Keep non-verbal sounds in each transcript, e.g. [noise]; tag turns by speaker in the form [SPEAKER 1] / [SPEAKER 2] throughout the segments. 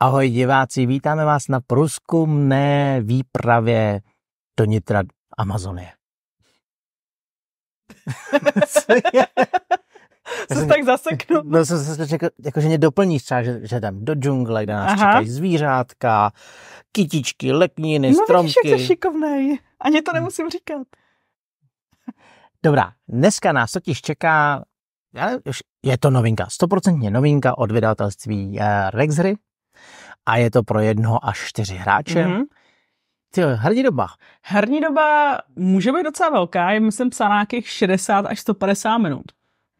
[SPEAKER 1] Ahoj diváci, vítáme vás na průzkumné výpravě do nitra Amazonie. [laughs] Co je? Jsi tak zaseknul? No, jsem se řekl, jako-, jako, že mě doplníš třeba, že, že jdem do džungle, kde nás Aha. čekají zvířátka, kytičky, lekniny, no, stromky. No vidíš, jak
[SPEAKER 2] šikovnej. Ani to hmm. nemusím říkat.
[SPEAKER 1] Dobrá, dneska nás totiž čeká, je to novinka, stoprocentně novinka od vydavatelství eh, Rexry, a je to pro jednoho až čtyři hráče. Mm-hmm. Ty herní doba. Herní
[SPEAKER 2] doba může být docela velká, je myslím psaná nějakých 60 až 150 minut.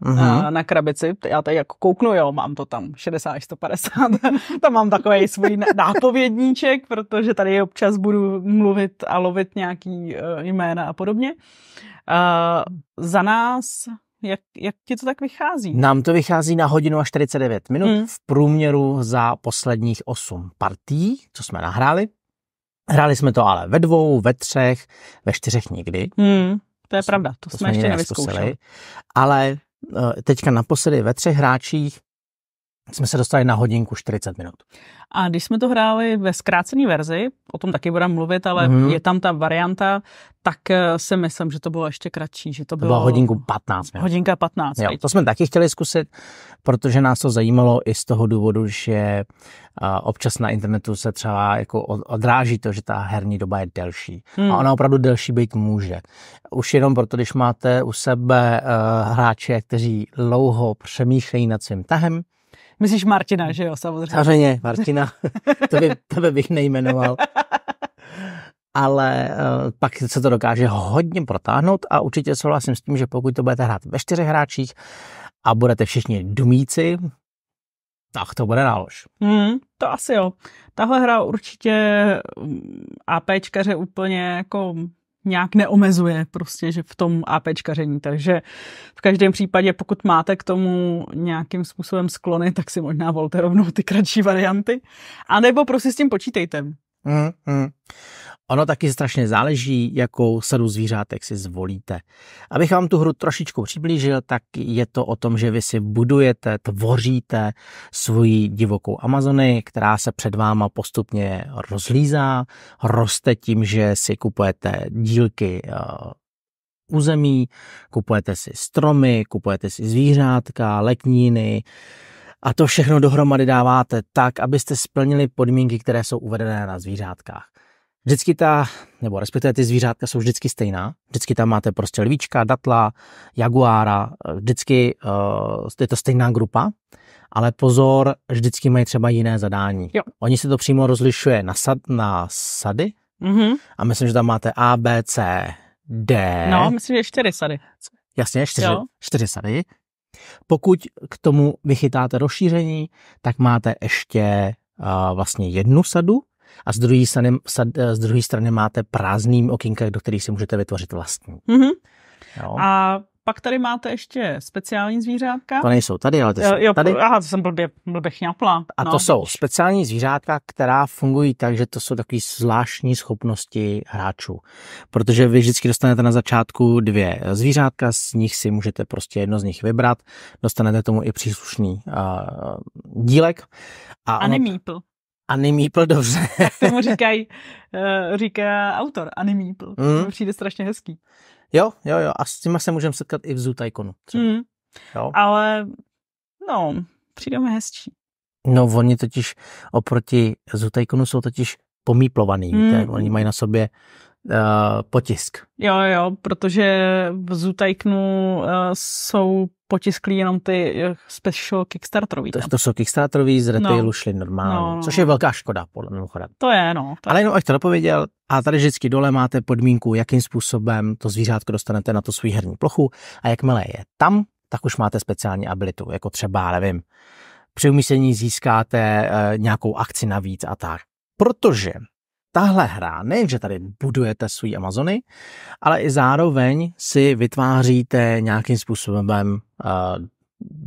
[SPEAKER 1] Mm-hmm. Na, na
[SPEAKER 2] krabici, já tady jako kouknu, jo, mám to tam 60 až 150, [laughs] tam mám takový svůj nápovědníček, protože tady občas budu mluvit a lovit nějaký uh, jména a podobně. Uh, za nás jak, jak ti to tak vychází? Nám
[SPEAKER 1] to vychází na hodinu a 49 minut hmm. v průměru za posledních 8 partí, co jsme nahráli. Hráli jsme to ale ve dvou, ve třech, ve čtyřech nikdy.
[SPEAKER 2] Hmm, to je to pravda, to, to jsme, jsme ještě nevyzkoušeli.
[SPEAKER 1] Ale eh, teďka naposledy ve třech hráčích jsme se dostali na hodinku 40 minut.
[SPEAKER 2] A když jsme to hráli ve zkrácené verzi, o tom taky budeme mluvit, ale mm-hmm. je tam ta varianta, tak eh, si myslím, že to bylo ještě kratší. Že to, bylo to bylo hodinku
[SPEAKER 1] 15 minut. Hodinka
[SPEAKER 2] 15. Jo, to
[SPEAKER 1] jsme taky chtěli zkusit, protože nás to zajímalo i z toho důvodu, že eh, občas na internetu se třeba jako odráží to, že ta herní doba je delší. Mm. A ona opravdu delší být může. Už jenom proto, když máte u sebe eh, hráče, kteří dlouho přemýšlejí nad svým tahem,
[SPEAKER 2] Myslíš Martina, že jo, samozřejmě. Samozřejmě, Martina.
[SPEAKER 1] by, tebe bych nejmenoval. ale uh, pak se to dokáže hodně protáhnout a určitě souhlasím s tím, že pokud to budete hrát ve čtyřech hráčích a budete všichni domíci, tak to bude nálož.
[SPEAKER 2] Hmm, to asi jo. Tahle hra určitě mm, APčkaře úplně jako nějak neomezuje prostě, že v tom APčkaření. Takže v každém případě, pokud máte k tomu nějakým způsobem sklony, tak si možná volte rovnou ty kratší varianty. A nebo prostě s tím počítejte. Mm,
[SPEAKER 1] mm. Ono taky strašně záleží, jakou sadu zvířátek si zvolíte. Abych vám tu hru trošičku přiblížil, tak je to o tom, že vy si budujete, tvoříte svoji divokou Amazony, která se před váma postupně rozlízá, roste tím, že si kupujete dílky eh, území, kupujete si stromy, kupujete si zvířátka, lekníny, a to všechno dohromady dáváte tak, abyste splnili podmínky, které jsou uvedené na zvířátkách vždycky ta, nebo respektive ty zvířátka jsou vždycky stejná. Vždycky tam máte prostě lvíčka, datla, jaguára, vždycky uh, je to stejná grupa, ale pozor, vždycky mají třeba jiné zadání. Jo. Oni se to přímo rozlišuje na, sad, na sady mm-hmm. a myslím, že tam máte A, B, C, D. No,
[SPEAKER 2] myslím, že čtyři sady.
[SPEAKER 1] Jasně, čtyři, čtyři sady. Pokud k tomu vychytáte rozšíření, tak máte ještě uh, vlastně jednu sadu, a z druhé strany, eh, z druhé strany máte prázdný okénka, do kterých si můžete vytvořit vlastní. Mm-hmm. Jo.
[SPEAKER 2] A pak tady máte ještě speciální zvířátka. To nejsou tady, ale to jo, eh, jsou jo, tady. Aha, to jsem blbě, blbě chňapla. A no, to jsou
[SPEAKER 1] speciální zvířátka, která fungují tak, že to jsou takové zvláštní schopnosti hráčů. Protože vy vždycky dostanete na začátku dvě zvířátka, z nich si můžete prostě jedno z nich vybrat, dostanete tomu i příslušný uh, dílek. A, a ono, Animípl, dobře. [laughs] tak tomu
[SPEAKER 2] říkají, eh, říká autor, animípl. Mm. To hmm.
[SPEAKER 1] přijde strašně hezký. Jo, jo, jo. A s tím se můžeme setkat i v Zoo Tycoonu. Mm. Ale,
[SPEAKER 2] no, přijdeme hezčí.
[SPEAKER 1] No, oni totiž oproti Zoo Tycoonu jsou totiž pomýplovaný. mm. Oni mají na sobě uh, potisk.
[SPEAKER 2] Jo, jo, protože v Zoo Tycoonu uh, eh, jsou potiskli jenom ty eh, special Kickstarterový. To, to
[SPEAKER 1] jsou Kickstarterový, z no. retailu no. šli normálně, no, no. což no. je velká škoda, podle mimochodem. To je, no. To Ale jenom, až to dopověděl, a tady vždycky dole máte podmínku, jakým způsobem to zvířátko dostanete na tu svůj herní plochu a jakmile je tam, tak už máte speciální abilitu, jako třeba, nevím, při umístění získáte e, nějakou akci navíc a tak. Protože tahle hra nejenže tady budujete svůj Amazony, ale i zároveň si vytváříte nějakým způsobem uh,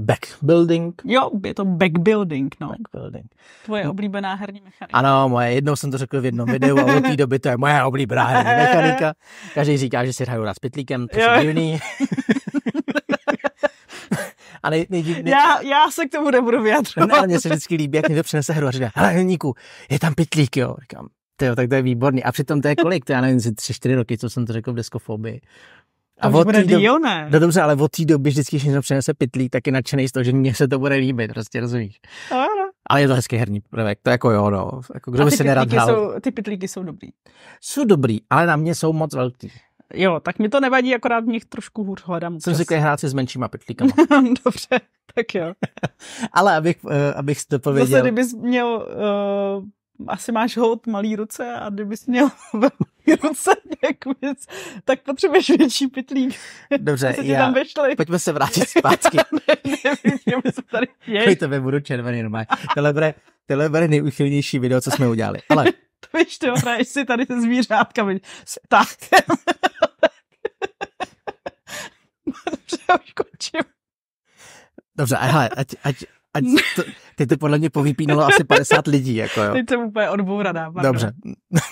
[SPEAKER 1] backbuilding. Jo, je to backbuilding, no. Backbuilding.
[SPEAKER 2] Tvoje oblíbená herní
[SPEAKER 1] mechanika. Ano, moje, jednou jsem to řekl v jednom videu a od té doby to je moje oblíbená herní mechanika. Každý říká, že si hraju rád s pytlíkem, to je divný. A nej, nej, nej, nej, já,
[SPEAKER 2] já se k tomu nebudu vyjadřovat. Ne, ale mně
[SPEAKER 1] se vždycky líbí, jak někdo přinese hru a říká, hele, Níku, je tam pitlík, jo. Říkám, jo, tak to je výborný. A přitom to je kolik, to já nevím, tři, čtyři roky, co jsem to řekl v deskofobii. A to bude do... jo, ne? No dobře, ale od té doby vždycky všechno přinese pitlí, tak je nadšený z toho, že mně se to bude líbit, prostě rozumíš. Ano. Ale je to hezký herní prvek, to je jako jo, no. Jako, kdo by se nerad hrál? Jsou,
[SPEAKER 2] ty pitlíky jsou dobrý.
[SPEAKER 1] Jsou dobrý, ale na mě jsou moc velký.
[SPEAKER 2] Jo, tak mi to nevadí, akorát v nich trošku hůř hledám. Jsem zvyklý
[SPEAKER 1] hrát si s menšíma pitlíkama. [laughs] No,
[SPEAKER 2] dobře, tak jo.
[SPEAKER 1] [laughs] ale abych, uh, abych to pověděl. Zase, kdybys
[SPEAKER 2] měl, uh, asi máš hod malý ruce a kdybys měl [laughs] ruce, věc, tak potřebuješ větší pytlík.
[SPEAKER 1] Dobře, já, tam vešli. pojďme se vrátit [laughs] zpátky. ne,
[SPEAKER 2] nevím, se tady [laughs] děje. Kvůli
[SPEAKER 1] tebe budu červený normálně. tohle bude nejuchylnější video, co jsme udělali. Ale... [laughs]
[SPEAKER 2] to víš, ty hraješ si tady se zvířátkami. Tak. Dobře, už končím.
[SPEAKER 1] Dobře, a hele, ať, ať, a to, teď to podle mě povypínalo asi 50 lidí. Jako jo. Teď
[SPEAKER 2] jsem úplně odbouraná. Pardon. Dobře.
[SPEAKER 1] [laughs]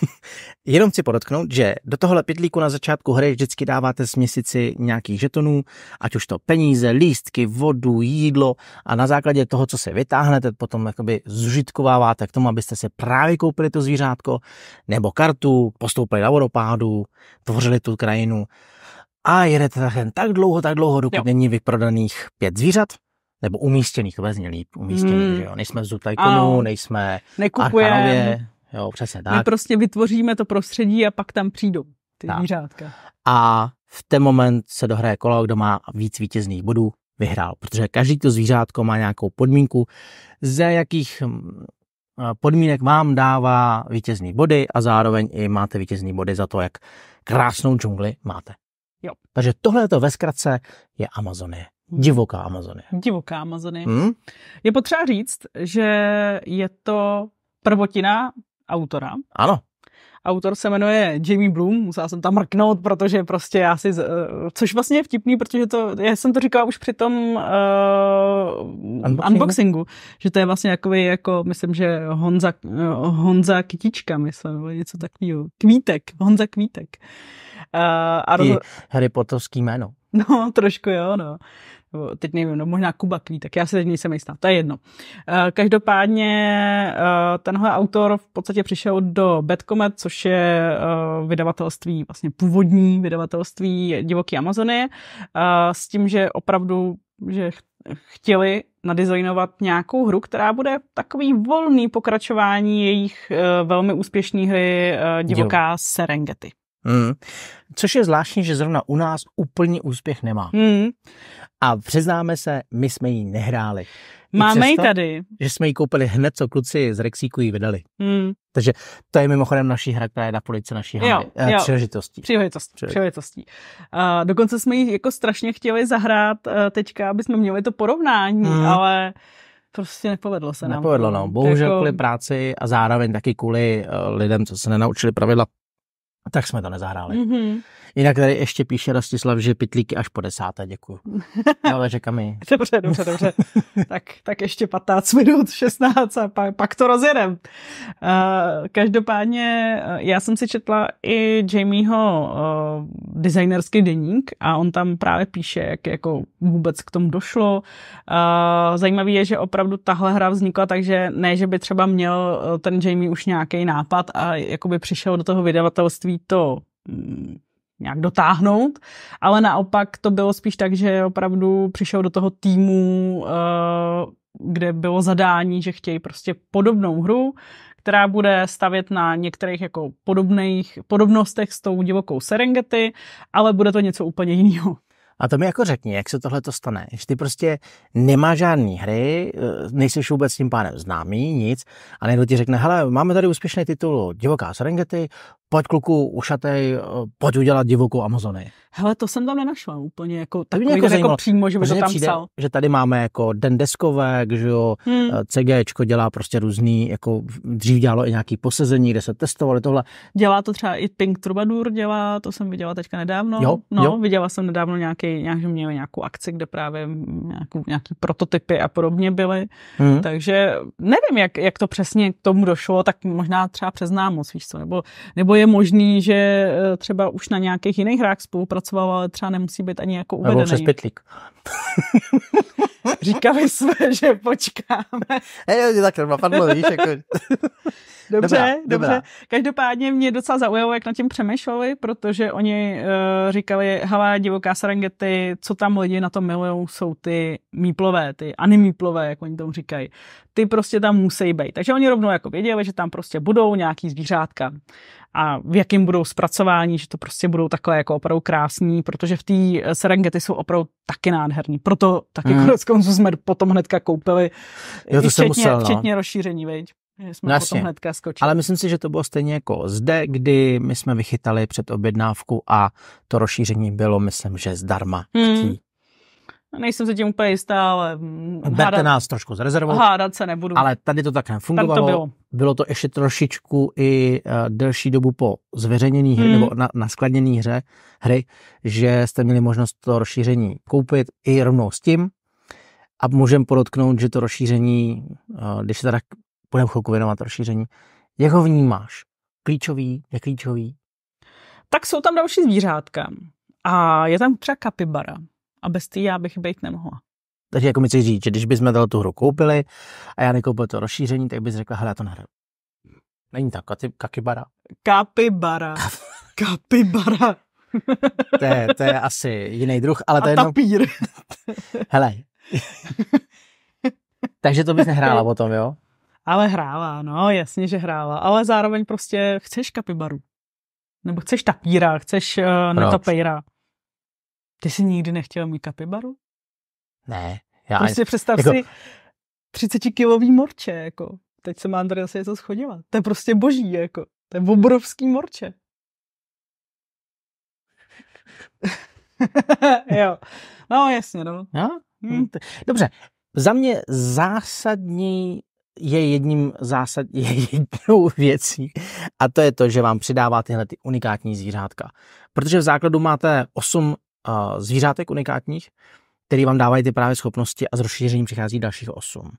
[SPEAKER 1] Jenom chci podotknout, že do tohohle pytlíku na začátku hry vždycky dáváte měsíci nějakých žetonů, ať už to peníze, lístky, vodu, jídlo a na základě toho, co se vytáhnete, potom jakoby zužitkováváte k tomu, abyste se právě koupili to zvířátko nebo kartu, postoupili na vodopádu, tvořili tu krajinu a jedete tak dlouho, tak dlouho, dokud jo. není vyprodaných pět zvířat nebo umístěných vezně líp, umístěných, hmm. jo. Nejsme v Zutajkonu, nejsme Nekupujeme. jo, přesně tak. My
[SPEAKER 2] prostě vytvoříme to prostředí a pak tam přijdou ty tak. zvířátka.
[SPEAKER 1] A v ten moment se dohraje kolo, kdo má víc vítězných bodů, vyhrál, protože každý to zvířátko má nějakou podmínku, ze jakých hm, podmínek vám dává vítězný body a zároveň i máte vítězný body za to, jak krásnou džungli máte. Jo. Takže tohle to ve zkratce je Amazonie. Divoká Amazonie.
[SPEAKER 2] Divoká Amazonie. Hmm? Je potřeba říct, že je to prvotina autora. Ano. Autor se jmenuje Jamie Bloom, musela jsem tam mrknout, protože prostě já si, eh, což vlastně je vtipný, protože to, já jsem to říkala už při tom uh, unboxingu? unboxingu, že to je vlastně jako, jako myslím, že Honza, eh, Honza Kytička, myslím, nebo něco takového. Kvítek, Honza Kvítek. Uh, a roz...
[SPEAKER 1] Harry Potterovský jméno.
[SPEAKER 2] No, trošku jo, no teď nevím, no možná Kuba Kví, tak já si teď nejsem jistá, to je jedno. Eh, každopádně eh, tenhle autor v podstatě přišel do Betcomet, což je eh, vydavatelství, vlastně původní vydavatelství divoký Amazonie, s tím, že opravdu že chtěli nadizajnovat nějakou hru, která bude takový volný pokračování
[SPEAKER 1] jejich velmi úspěšné hry Divoká jo. Serengeti. Hmm. Což je zvláštní, že zrovna u nás úplně úspěch nemá. Hmm. A přiznáme se, my jsme ji nehráli. Máme ji tady. Že jsme ji koupili hned, co kluci z Rexíku ji vydali. Hmm. Takže to je mimochodem naší hra, která je na polici naší hry. Eh, příležitostí. Příležitost,
[SPEAKER 2] příležitostí. A eh, dokonce jsme ji jako strašně chtěli zahrát eh, teďka, aby jsme měli to porovnání, hmm. ale prostě nepovedlo se nepovedlo, nám. Nepovedlo, no. Bohužel jako... kvůli
[SPEAKER 1] práci a zároveň taky kvůli uh, lidem, co se nenaučili pravidla tak jsme to nezahráli. Mm-hmm. Jinak tady ještě píše Rastislav, že pitlíky až po desáté, děkuji. No, ale řekám mi. [laughs]
[SPEAKER 2] dobře, dobře, dobře. tak, tak ještě 15 minut, 16 a pak, pak to rozjedem. Uh, každopádně eh, já jsem si četla i Jamieho uh, designerský deník a on tam právě píše, jak jako vůbec k tomu došlo. Uh, zajímavé je, že opravdu tahle hra vznikla takže ne, že by třeba měl ten Jamie už nějaký nápad a jakoby přišel do toho vydavatelství to mm, nějak dotáhnout, ale naopak to bylo spíš tak, že opravdu přišel do toho týmu, eh, kde bylo zadání, že chtějí prostě podobnou hru, která bude stavět na některých jako podobných, podobnostech s tou divokou Serengeti, ale bude to něco úplně jiného.
[SPEAKER 1] A to mi jako řekni, jak se tohle to stane. že ty prostě nemáš žádný hry, eh, nejsi vůbec s tím pánem známý, nic, a někdo ti řekne, hele, máme tady úspěšný titul Divoká Serengeti, pojď kluku ušatej, eh, pojď udělat divokou Amazony.
[SPEAKER 2] Hele, to jsem tam nenašla úplně, jako, takový jako, jako přímo, že by to tam přijde, psal.
[SPEAKER 1] Že tady máme jako Den deskové, že jo, hmm. Eh, CGčko dělá prostě různý, jako dřív dělalo i nějaký posezení, kde se testovali tohle.
[SPEAKER 2] Dělá to třeba i Pink Troubadour, dělá, to jsem viděla teďka nedávno. Jo, no, jo. viděla jsem nedávno nějaký, nějak, že měli nějakou akci, kde právě nějakou, nějaký prototypy a podobně byly. Hmm. Takže nevím, jak, jak to přesně k tomu došlo, tak možná třeba přes námoc, víš co, nebo, nebo je možný, že eh, třeba už na nějakých jiných hrách spolupracoval, ale třeba nemusí být ani jako uvedený. Nebo přes
[SPEAKER 1] pětlík. [laughs]
[SPEAKER 2] Říkali jsme, že počkáme.
[SPEAKER 1] Hej, tak napadlo, víš, jako... [laughs]
[SPEAKER 2] Dobře, dobrá, dobře. Dobrá. Každopádně mě docela zaujalo, jak na tím přemýšleli, protože oni uh, říkali, hala, divoká serengeti, co tam lidi na to milují, jsou ty míplové, ty animíplové, jak oni tomu říkají. Ty prostě tam musí být. Takže oni rovnou jako věděli, že tam prostě budou nějaký zvířátka a v jakým budou zpracování, že to prostě budou takové jako opravdu krásní, protože v té eh, Serengeti jsou opravdu taky nádherní. Proto taky mm konzu jsme
[SPEAKER 1] potom hnedka koupili. Jo, to včetně, jsem musel, no. včetně
[SPEAKER 2] rozšíření, veď. Jsme Jasně. potom hnedka skočili.
[SPEAKER 1] Ale myslím si, že to bylo stejně jako zde, kdy my jsme vychytali před objednávku a to rozšíření bylo, myslím, že zdarma.
[SPEAKER 2] Hmm. Nejsem se tím úplně jistá, ale... Mm, Berte hádat, nás trošku z rezervou. Hádat se nebudu. Ale
[SPEAKER 1] tady to tak nefungovalo. to bylo. bylo to ještě trošičku i uh, delší dobu po zveřejnění hry, hmm. nebo na, skladnění hře, hry, že jste měli možnost to rozšíření koupit i rovnou s tím, a můžeme podotknout, že to rozšíření, eh, když se teda budeme chvilku věnovat rozšíření, jak ho vnímáš? Klíčový, neklíčový? Tak jsou tam další
[SPEAKER 2] zvířátka. A je tam třeba kapibara. A bez té já bych být nemohla.
[SPEAKER 1] Takže jako mi chci říct, že když bychom dal tu hru koupili a já nekoupil to rozšíření, tak bys řekla, hele, to nehraju. Není tak, kapibara.
[SPEAKER 2] Kapibara. Kapibara.
[SPEAKER 1] to, je, to je asi jiný druh, ale to je jenom... tapír. hele, [laughs] Takže to bys nehrála potom, jo?
[SPEAKER 2] Ale hrála, no jasně, že hrála. Ale zároveň prostě chceš kapibaru. Nebo chceš tapíra, chceš uh, eh, netopejra. Ty jsi nikdy nechtěl mít kapibaru? Ne. Já prostě ani... představ jako... si 30-kilový morče, jako. Teď se má Andrej se něco schodila. To je prostě boží, jako. To je obrovský morče. [laughs] [laughs] jo. No, jasně, no.
[SPEAKER 1] Jo. Hm, hmm. Dobře, za mě zásadní je jedním zásad, [laughs] je jednou věcí a to je to, že vám přidává tyhle ty unikátní zvířátka. Protože v základu máte 8 uh, zvířátek unikátních, který vám dávají ty právě schopnosti a s rozšířením přichází dalších 8.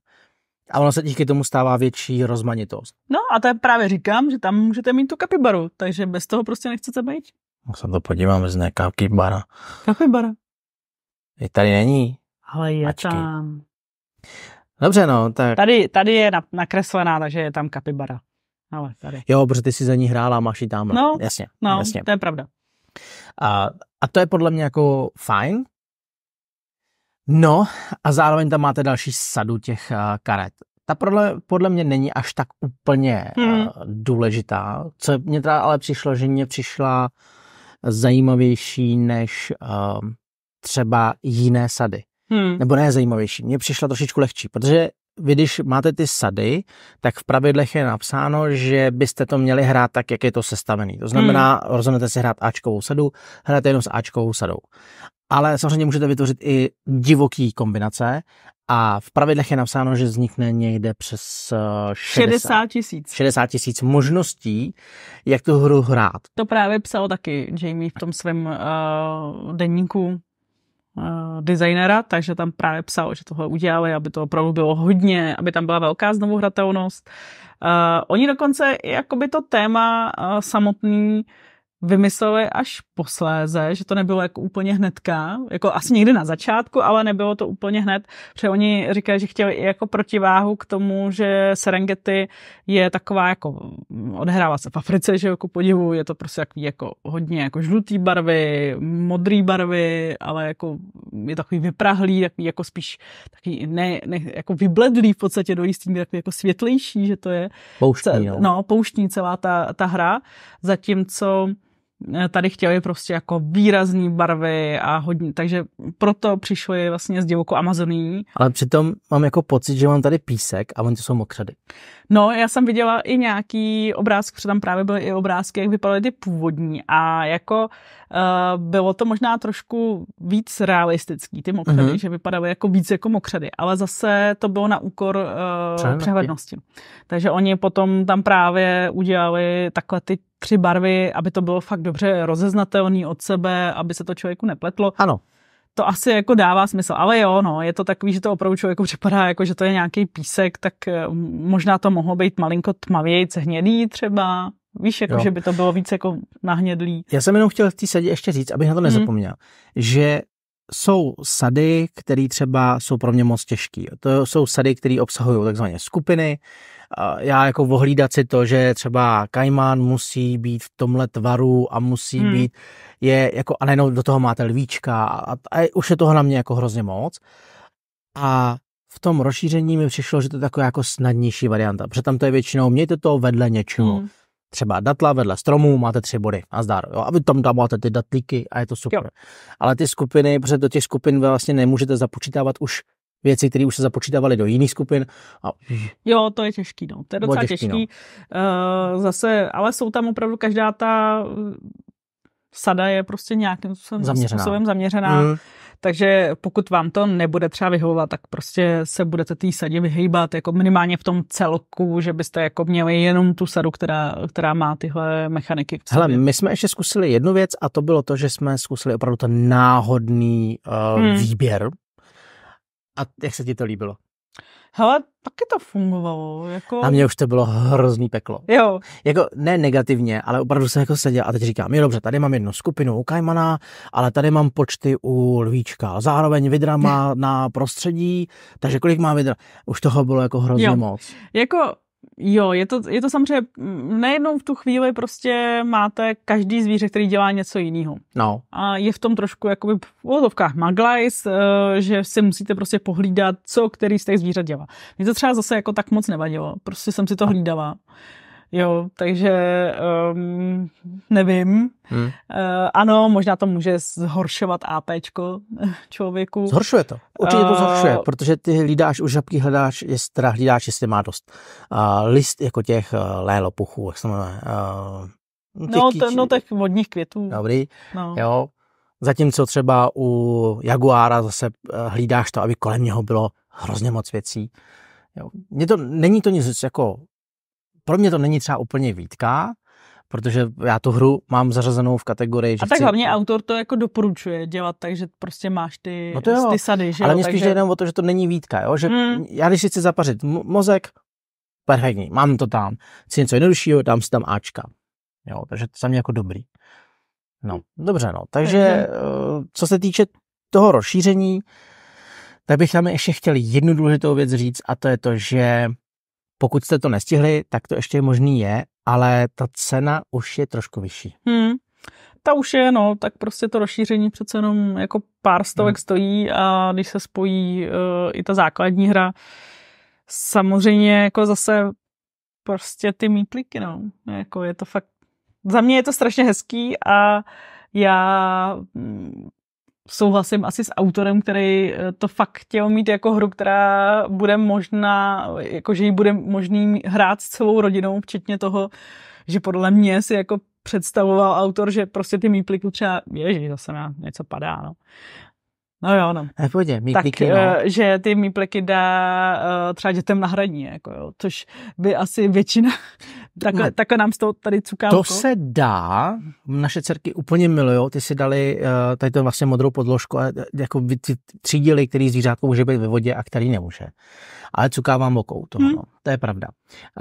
[SPEAKER 1] A ono se díky tomu stává větší rozmanitost.
[SPEAKER 2] No a to je právě říkám, že tam můžete mít tu kapibaru, takže bez toho prostě nechcete být.
[SPEAKER 1] Já se to podívám, z ne kapibara. Kapibara. Je tady není.
[SPEAKER 2] Ale je mačky. tam...
[SPEAKER 1] Dobře, no, tak... Tady,
[SPEAKER 2] tady je nakreslená, takže je tam kapibara. Ale tady.
[SPEAKER 1] Jo, protože ty si za ní hrála, máš ji tam. No, jasně, no, jasně. to je pravda. A, a to je podle mě jako fajn. No a zároveň tam máte další sadu těch uh, karet. Ta podle, podle mě není až tak úplně hmm. uh, důležitá. Co mě teda ale přišlo, že mě přišla zajímavější než uh, třeba jiné sady. Hmm. Nebo ne zajímavější. Mně přišla trošičku lehčí, protože vy, když máte ty sady, tak v pravidlech je napsáno, že byste to měli hrát tak, jak je to sestavený. To znamená, hmm. rozhodnete si hrát Ačkovou sadu, hrajete jenom s Ačkovou sadou. Ale samozřejmě můžete vytvořit i divoký kombinace a v pravidlech je napsáno, že vznikne někde přes 60 eh, tisíc 60 tisíc možností, jak tu hru hrát.
[SPEAKER 2] To právě psal taky Jamie v tom svém uh, eh, denníku, Eh, designera, takže tam právě psal, že toho udělali, aby to opravdu bylo hodně, aby tam byla velká znovu hratelnost. Uh, eh, oni dokonce jakoby to téma uh, samotný vymysleli až posléze, že to nebylo jako úplně hnedka, jako asi někdy na začátku, ale nebylo to úplně hned, protože oni říkají, že chtěli i jako protiváhu k tomu, že Serengeti je taková jako, odehrává se v Africe, že jako podivu, je to prostě jako, jako hodně jako žlutý barvy, modrý barvy, ale jako je takový vyprahlý, takový jako spíš takový ne, ne jako vybledlý v podstatě do jistý míry, jako světlejší, že to je.
[SPEAKER 1] Pouštní, no. no
[SPEAKER 2] pouštní celá ta, ta hra, zatímco Eh, tady chtěli prostě jako výrazné barvy a hodně, takže proto přišli vlastně z divoku Amazonií.
[SPEAKER 1] Ale přitom mám jako pocit, že mám tady písek a oni to jsou mokřady.
[SPEAKER 2] No, já jsem viděla i nějaký obrázek, protože tam právě byly i obrázky, jak vypadaly ty původní a jako uh, bylo to možná trošku víc realistický, ty mokřady, mm-hmm. že vypadaly jako víc jako mokřady, ale zase to bylo na úkor uh, přehlednosti. Takže oni potom tam právě udělali takhle ty tři barvy, aby to bylo fakt dobře rozeznatelné od sebe, aby se to člověku nepletlo. Ano. To asi jako dává smysl, ale jo, no, je to takový, že to opravdu člověku připadá, jako že to je nějaký písek, tak eh, možná to mohlo být malinko tmavěji, hnědý třeba. Víš, jako, že by to bylo víc jako nahnědlý.
[SPEAKER 1] Já jsem jenom chtěl v té sadě ještě říct, abych na to mhm. nezapomněl, hmm. že jsou sady, které třeba jsou pro mě moc těžké. To jsou sady, které obsahují takzvané skupiny, já jako vohlídat si to, že třeba kajmán musí být v tomhle tvaru a musí hmm. být, je jako, a nejenom do toho máte lvíčka a, a už je toho na mě jako hrozně moc. A v tom rozšíření mi přišlo, že to je taková jako snadnější varianta, protože tam to je většinou, mějte to vedle něčeho. Hmm. Třeba datla vedle stromů, máte tři body a zdar. Jo, a vy tam dáváte ty datlíky a je to super. Jo. Ale ty skupiny, protože do těch skupin vlastně nemůžete započítávat už věci, které už se započítávaly do jiných skupin. A...
[SPEAKER 2] Jo, to je těžký, no. To je docela těžký. těžký. No. Uh, zase, ale jsou tam opravdu každá ta eh, sada je prostě nějakým způsobem zaměřená. Způsobem zaměřená. Mm. Takže pokud vám to nebude třeba vyhovovat, tak prostě se budete té sadě vyhýbat, jako minimálně v tom celku, že byste jako měli jenom tu sadu, která, která má tyhle mechaniky. V Hele, my
[SPEAKER 1] jsme ještě zkusili jednu věc a to bylo to, že jsme zkusili opravdu ten náhodný uh, hmm. výběr a jak se ti to líbilo?
[SPEAKER 2] Hele, taky to fungovalo. Jako... mě už
[SPEAKER 1] to bylo hrozný peklo. Jo. Jako, ne negativně, ale opravdu jsem jako seděl a teď říkám, jo dobře, tady mám jednu skupinu u Kajmana, ale tady mám počty u Lvíčka. Zároveň vidra má [laughs] na prostředí, takže kolik má vidra? Už toho bylo jako hrozně jo. moc.
[SPEAKER 2] Jako Jo, je to, je to samozřejmě, nejednou v tu chvíli prostě máte každý zvíře, který dělá něco jiného. No. A je v tom trošku jakoby v úvodovkách maglajs, eh, že si musíte prostě pohlídat, co který z těch zvířat dělá. Mně to třeba zase jako tak moc nevadilo, prostě jsem si to hlídala. Jo, takže um, nevím. Hmm. Uh, ano, možná to může zhoršovat APčko eh, člověku. Zhoršuje to. Určitě to eh, zhoršuje, uh, protože
[SPEAKER 1] ty hlídáš u žabky, hledáš, teda hlídáš, jestli má dost uh, list jako těch uh, lélopuchů, jak se jmenuje. Uh, no, t- no,
[SPEAKER 2] těch vodních květů.
[SPEAKER 1] Dobrý, no. jo. Zatímco třeba u jaguára zase hlídáš to, aby kolem něho bylo hrozně moc věcí. Jo. to, není to nic jako pro mě to není třeba úplně výtka, protože já tu hru mám zařazenou v kategorii, že A tak chci... hlavně
[SPEAKER 2] autor to jako doporučuje dělat, takže prostě máš ty, no to jo, ty sady, že Ale mě takže... spíš jde o to, že to
[SPEAKER 1] není výtka, jo? že hmm. já když si chci zapařit mozek, perfektní, mám to tam, chci něco jednoduššího, dám si tam Ačka, jo, takže to je mě jako dobrý. No, dobře, no, takže hmm. co se týče toho rozšíření, tak bych tam ještě chtěl jednu důležitou věc říct a to je to, že pokud jste to nestihli, tak to ještě možný je, ale ta cena už je trošku vyšší.
[SPEAKER 2] Hmm. Ta už je, no, tak prostě to rozšíření přece jenom jako pár stovek hmm. stojí a když se spojí uh, i ta základní hra, samozřejmě jako zase prostě ty mítliky, no. Jako je to fakt, za mě je to strašně hezký a já mm, souhlasím asi s autorem, který eh, to fakt chtěl mít jako hru, která bude možná, jakože ji bude možný hrát s celou rodinou, včetně toho, že podle mě si jako představoval autor, že prostě ty mýpliku třeba, ježíš, zase na něco padá, no. No jo, no.
[SPEAKER 1] A pojď, tak, pliky, eh, no.
[SPEAKER 2] že ty mýpleky dá uh, třeba dětem na hraní, jako jo, což by asi většina, [laughs] takhle, no, takhle nám z toho tady cuká. To
[SPEAKER 1] se dá, naše dcerky úplně milují, ty si dali uh, tady to vlastně modrou podložku a jako třídili, který zvířátko může být ve vodě a který nemůže. Ale cukávám okou toho, hmm. no. to je pravda.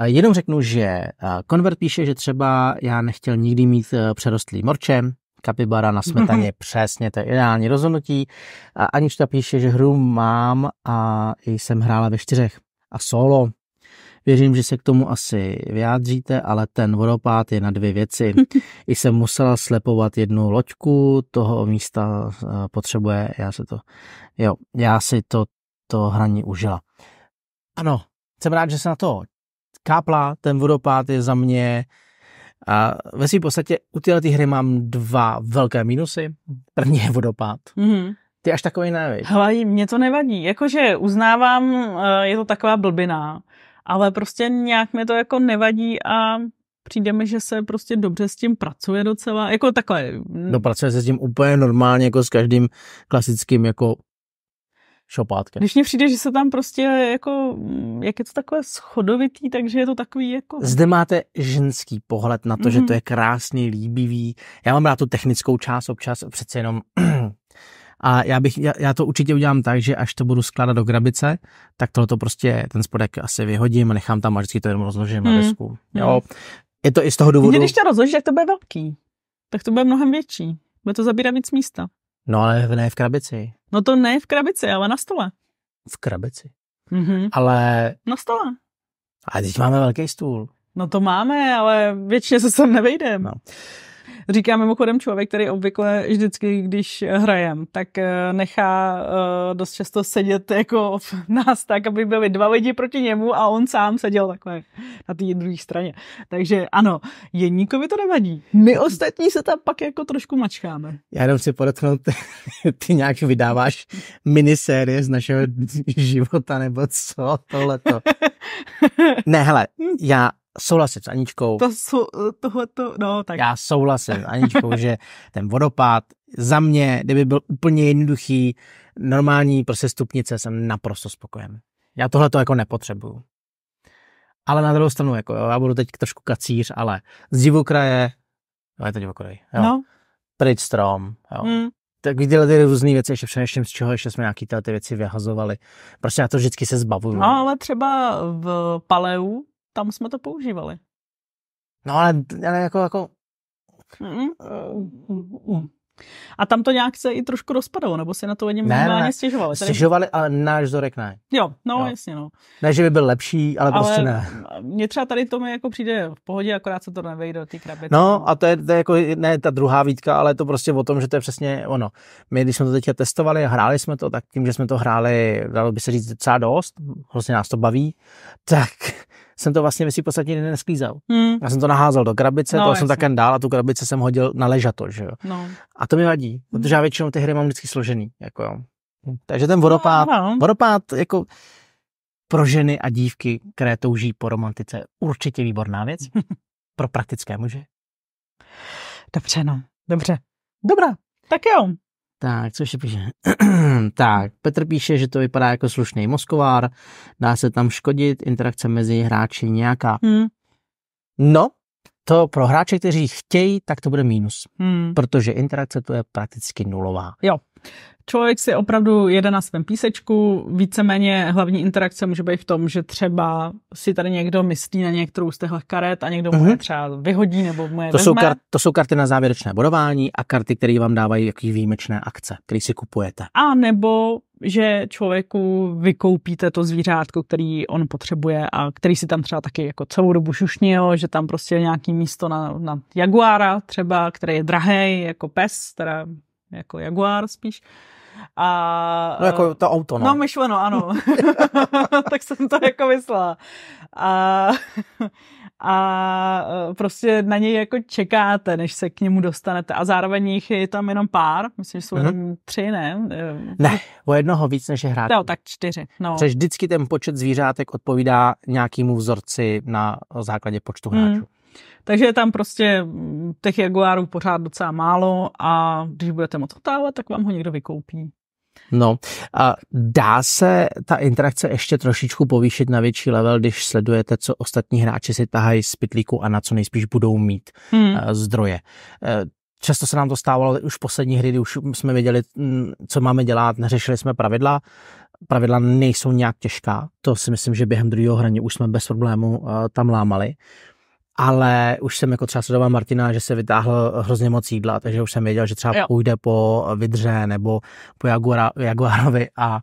[SPEAKER 1] Uh, jenom řeknu, že konvert uh, píše, že třeba já nechtěl nikdy mít uh, přerostlý morčem, kapibara na smetaně, mm-hmm. přesně, to je ideální rozhodnutí. A aniž píše, že hru mám a jsem hrála ve čtyřech a solo. Věřím, že se k tomu asi vyjádříte, ale ten vodopád je na dvě věci. [laughs] I jsem musela slepovat jednu loďku, toho místa eh, potřebuje, já se to, jo, já si to, to hraní užila. Ano, jsem rád, že se na to kápla, ten vodopád je za mě a ve své podstatě u této hry mám dva velké mínusy. První je vodopád.
[SPEAKER 2] Mm-hmm. Ty až takový nevíš. Hele, mě to nevadí. Jakože uznávám, eh, je to taková blbina, ale prostě nějak mi to jako nevadí a přijde mi, že se prostě dobře s tím pracuje docela, jako takhle. Mm.
[SPEAKER 1] No pracuje se s tím úplně normálně, jako s každým klasickým jako šopátkem. Když mně
[SPEAKER 2] přijde, že se tam prostě jako, jak je to takové schodovitý, takže je to takový jako... Zde
[SPEAKER 1] máte ženský pohled na to, mm-hmm. že mhm. to je krásný, líbivý. Já mám rád tu technickou část občas, přece jenom [clears throat] A já, bych, já, já, to určitě udělám tak, že až to budu skládat do krabice, tak tohle to prostě ten spodek asi vyhodím a nechám tam a vždycky to jenom rozložím hmm. na mhm. desku. Jo. Mhm. Je to i z toho důvodu. Když to
[SPEAKER 2] rozložíš, tak to bude velký. Tak to bude mnohem větší. Bude to zabírat víc místa.
[SPEAKER 1] No ale ne v krabici.
[SPEAKER 2] No to ne v krabici, ale na stole. V krabici? Mm-hmm. Ale... Na stole.
[SPEAKER 1] A teď máme velký stůl.
[SPEAKER 2] No to máme, ale většině se sem nevejdeme. No. Říká mimochodem člověk, který obvykle vždycky, když hrajem, tak eh, nechá eh, dost často sedět jako v [laughs] nás tak, aby byli dva lidi proti němu a on sám seděl takhle na té druhé straně. Takže ano, Jeníkovi to nevadí. My ostatní se tam pak jako trošku mačkáme.
[SPEAKER 1] Já jenom si podotknout, [laughs] ty nějak vydáváš minisérie z našeho [laughs] života nebo co, tohleto. Ne, hele, já souhlasím s Aničkou. To sou,
[SPEAKER 2] tohleto, no
[SPEAKER 1] tak. Já souhlasím s Aničkou, že ten vodopád za mě, kdyby byl úplně jednoduchý, normální prostě stupnice, jsem naprosto spokojen. Já tohle to jako nepotřebuju. Ale na druhou stranu, jako jo, já budu teď trošku kacíř, ale z divokraje, jo, je to divokraj, jo. No. Pryč strom, jo. Mm. Tak viděli ty různé věci, ještě přemýšlím, z čeho ještě jsme nějaké tyhle ty věci vyhazovali. Prostě já to vždycky se zbavuju. No,
[SPEAKER 2] ale třeba v Paleu, tam jsme to používali.
[SPEAKER 1] No ale, ale jako, jako...
[SPEAKER 2] Mm-mm. Eh, mm. A tam to nějak se i trošku rozpadalo, nebo si na to oni minimálně ne, stěžovali. Tady... Stěžovali,
[SPEAKER 1] ale náš vzorek ne.
[SPEAKER 2] Jo, no jo. jasně, no.
[SPEAKER 1] Ne, že by byl lepší, ale, ale prostě ne.
[SPEAKER 2] Mně třeba tady to mi jako přijde v pohodě, akorát se to nevejde do té krabice. No
[SPEAKER 1] a to je, to je jako, ne ta druhá výtka, ale to prostě o tom, že to je přesně ono. My, když jsme to teď testovali a hráli jsme to, tak tím, že jsme to hráli, dalo by se říct, docela dost, prostě nás to baví, tak jsem to vlastně věci podstatně nesklízal. Hmm. Já jsem to naházel do krabice, no, to jsem také dál a tu krabici jsem hodil na ležato, že jo. No. A to mi vadí, protože já většinou ty hry mám vždycky složený, jako jo. Hm, takže ten vodopád, no, no. vodopád jako pro ženy a dívky, které touží po romantice, určitě výborná věc. [laughs] pro praktické muže. Dobře, no.
[SPEAKER 2] Dobře. Dobrá. Tak jo.
[SPEAKER 1] Tak, co ještě píše? [clears throat] tak, Petr píše, že to vypadá jako slušný moskovár, dá se tam škodit, interakce mezi hráči nějaká. Hmm. No, to pro hráče, kteří chtějí, tak to bude mínus, hmm. protože interakce to je prakticky nulová.
[SPEAKER 2] Jo. Člověk si opravdu jede na svém písečku, víceméně hlavní interakce může být v tom, že třeba si tady někdo myslí na některou z těchto karet a někdo mm-hmm. mu mhm. je třeba vyhodí nebo mu je to jsou, kar-
[SPEAKER 1] to jsou karty na závěrečné bodování a karty, které vám dávají jaký výjimečné akce, které si kupujete.
[SPEAKER 2] A nebo že člověku vykoupíte to zvířátko, který on potřebuje a který si tam třeba taky jako celou dobu šušnil, že tam prostě je nějaký místo na, na jaguára třeba, který je drahý jako pes, teda jako Jaguar spíš. A, no jako to auto, no. No myšleno, ano. [laughs] tak jsem to jako myslela. A, a prostě na něj jako čekáte, než se k němu dostanete. A zároveň jich je tam jenom pár, myslím, že jsou mm-hmm. jenom mhm. tři, ne? Ne,
[SPEAKER 1] o jednoho víc než je hráč. No,
[SPEAKER 2] tak čtyři. No. Protože
[SPEAKER 1] vždycky ten počet zvířátek odpovídá nějakému vzorci na základě počtu hráčů. Mm.
[SPEAKER 2] Takže je tam prostě mm, těch Jaguarů pořád docela málo a když budete moc otávat, tak vám ho někdo vykoupí.
[SPEAKER 1] No, a dá se ta interakce ještě trošičku povýšit na větší level, když sledujete, co ostatní hráči si tahají z pitlíku a na co nejspíš budou mít hmm. Eh, zdroje. Eh, často se nám to stávalo už poslední hry, kdy už jsme věděli, mm, co máme dělat, neřešili jsme pravidla. Pravidla nejsou nějak těžká, to si myslím, že během druhého hraní už jsme bez problému eh, tam lámali ale už jsem jako třeba sledoval Martina, že se vytáhl hrozně moc jídla, takže už jsem věděl, že třeba jo. půjde po vidře nebo po jaguara, Jaguarovi a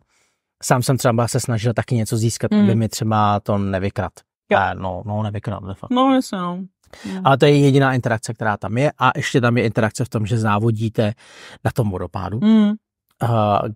[SPEAKER 1] sám jsem třeba se snažil taky něco získat, mm. aby hmm. mi třeba to nevykrat. Jo. Eh, no, no, nevykrat, de facto.
[SPEAKER 2] No, jasně, no.
[SPEAKER 1] No. Ale to je jediná interakce, která tam je. A ještě tam je interakce v tom, že závodíte na tom vodopádu. Mm. Uh,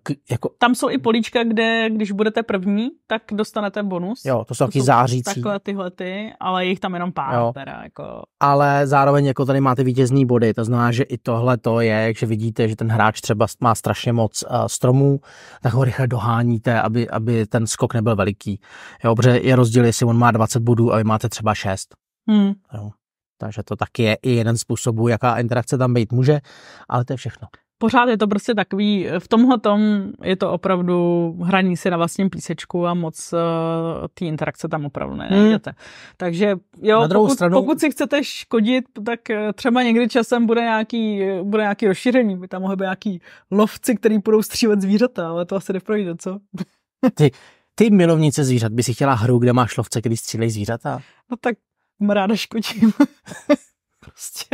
[SPEAKER 1] k, jako... Tam jsou i políčka, kde když budete první,
[SPEAKER 2] tak dostanete bonus. Jo, to jsou taky zářící. Takhle tyhle ty, ale jich tam jenom pár jo. teda.
[SPEAKER 1] Jako... Ale zároveň jako tady máte vítězný body, to znamená, že i tohle to je, že vidíte, že ten hráč třeba má strašně moc uh, stromů, tak ho rychle doháníte, aby, aby ten skok nebyl veliký. Jo, protože je rozdíl, jestli on má 20 bodů a vy máte třeba 6. Hmm. Jo. Takže to taky je i jeden způsobů, jaká interakce tam být může, ale to je všechno
[SPEAKER 2] pořád je to prostě takový, v tomhle tom je to opravdu hraní si na vlastním písečku a moc uh, ty interakce tam opravdu nejdete. Hmm. Takže jo, na pokud, stranu... pokud si chcete škodit, tak eh, třeba někdy časem bude nějaký, bude nějaký rozšíření, by tam mohly být nějaký lovci, který budou střílet zvířata, ale to asi neprojde, co?
[SPEAKER 1] [laughs] Ty, ty milovnice zvířat, by si chtěla hru, kde máš lovce, který střílejí zvířata?
[SPEAKER 2] No tak ráda škodím. [laughs] prostě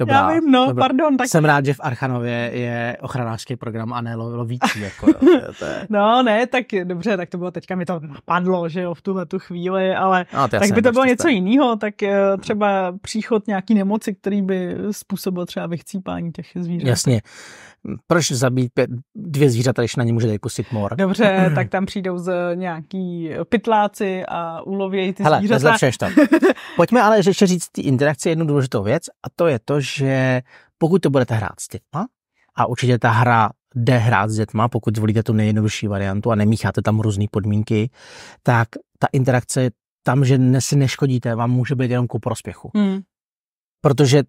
[SPEAKER 1] Dobrá, Já vím, no, dobrá. pardon. Tak... Jsem rád, že v Archanově je ochranářský program a ne lovící. [laughs] Jako, jo,
[SPEAKER 2] to je... no ne, tak dobře, tak to bylo teďka, mi to napadlo, že jo, v tuhle tu chvíli, ale no, tak jasný, by to bylo něco jiného, tak eh, třeba příchod nějaký nemoci, který by způsobil třeba vychcípání těch zvířat.
[SPEAKER 1] Jasně. Proč zabít pět, dvě zvířata, když na ně může tady pustit mor? Dobře, [laughs] tak
[SPEAKER 2] tam přijdou z nějaký pytláci a ulovějí ty Hele, zvířata. Hele, to.
[SPEAKER 1] [laughs] Pojďme ale ještě říct ty interakce jednu důležitou věc a to je to, že že pokud to budete hrát s dětma, a určitě ta hra jde hrát s dětma, pokud zvolíte tu nejjednodušší variantu a nemícháte tam různé podmínky, tak ta interakce tam, že si neškodíte, vám může být jenom ku prospěchu. Hmm. Protože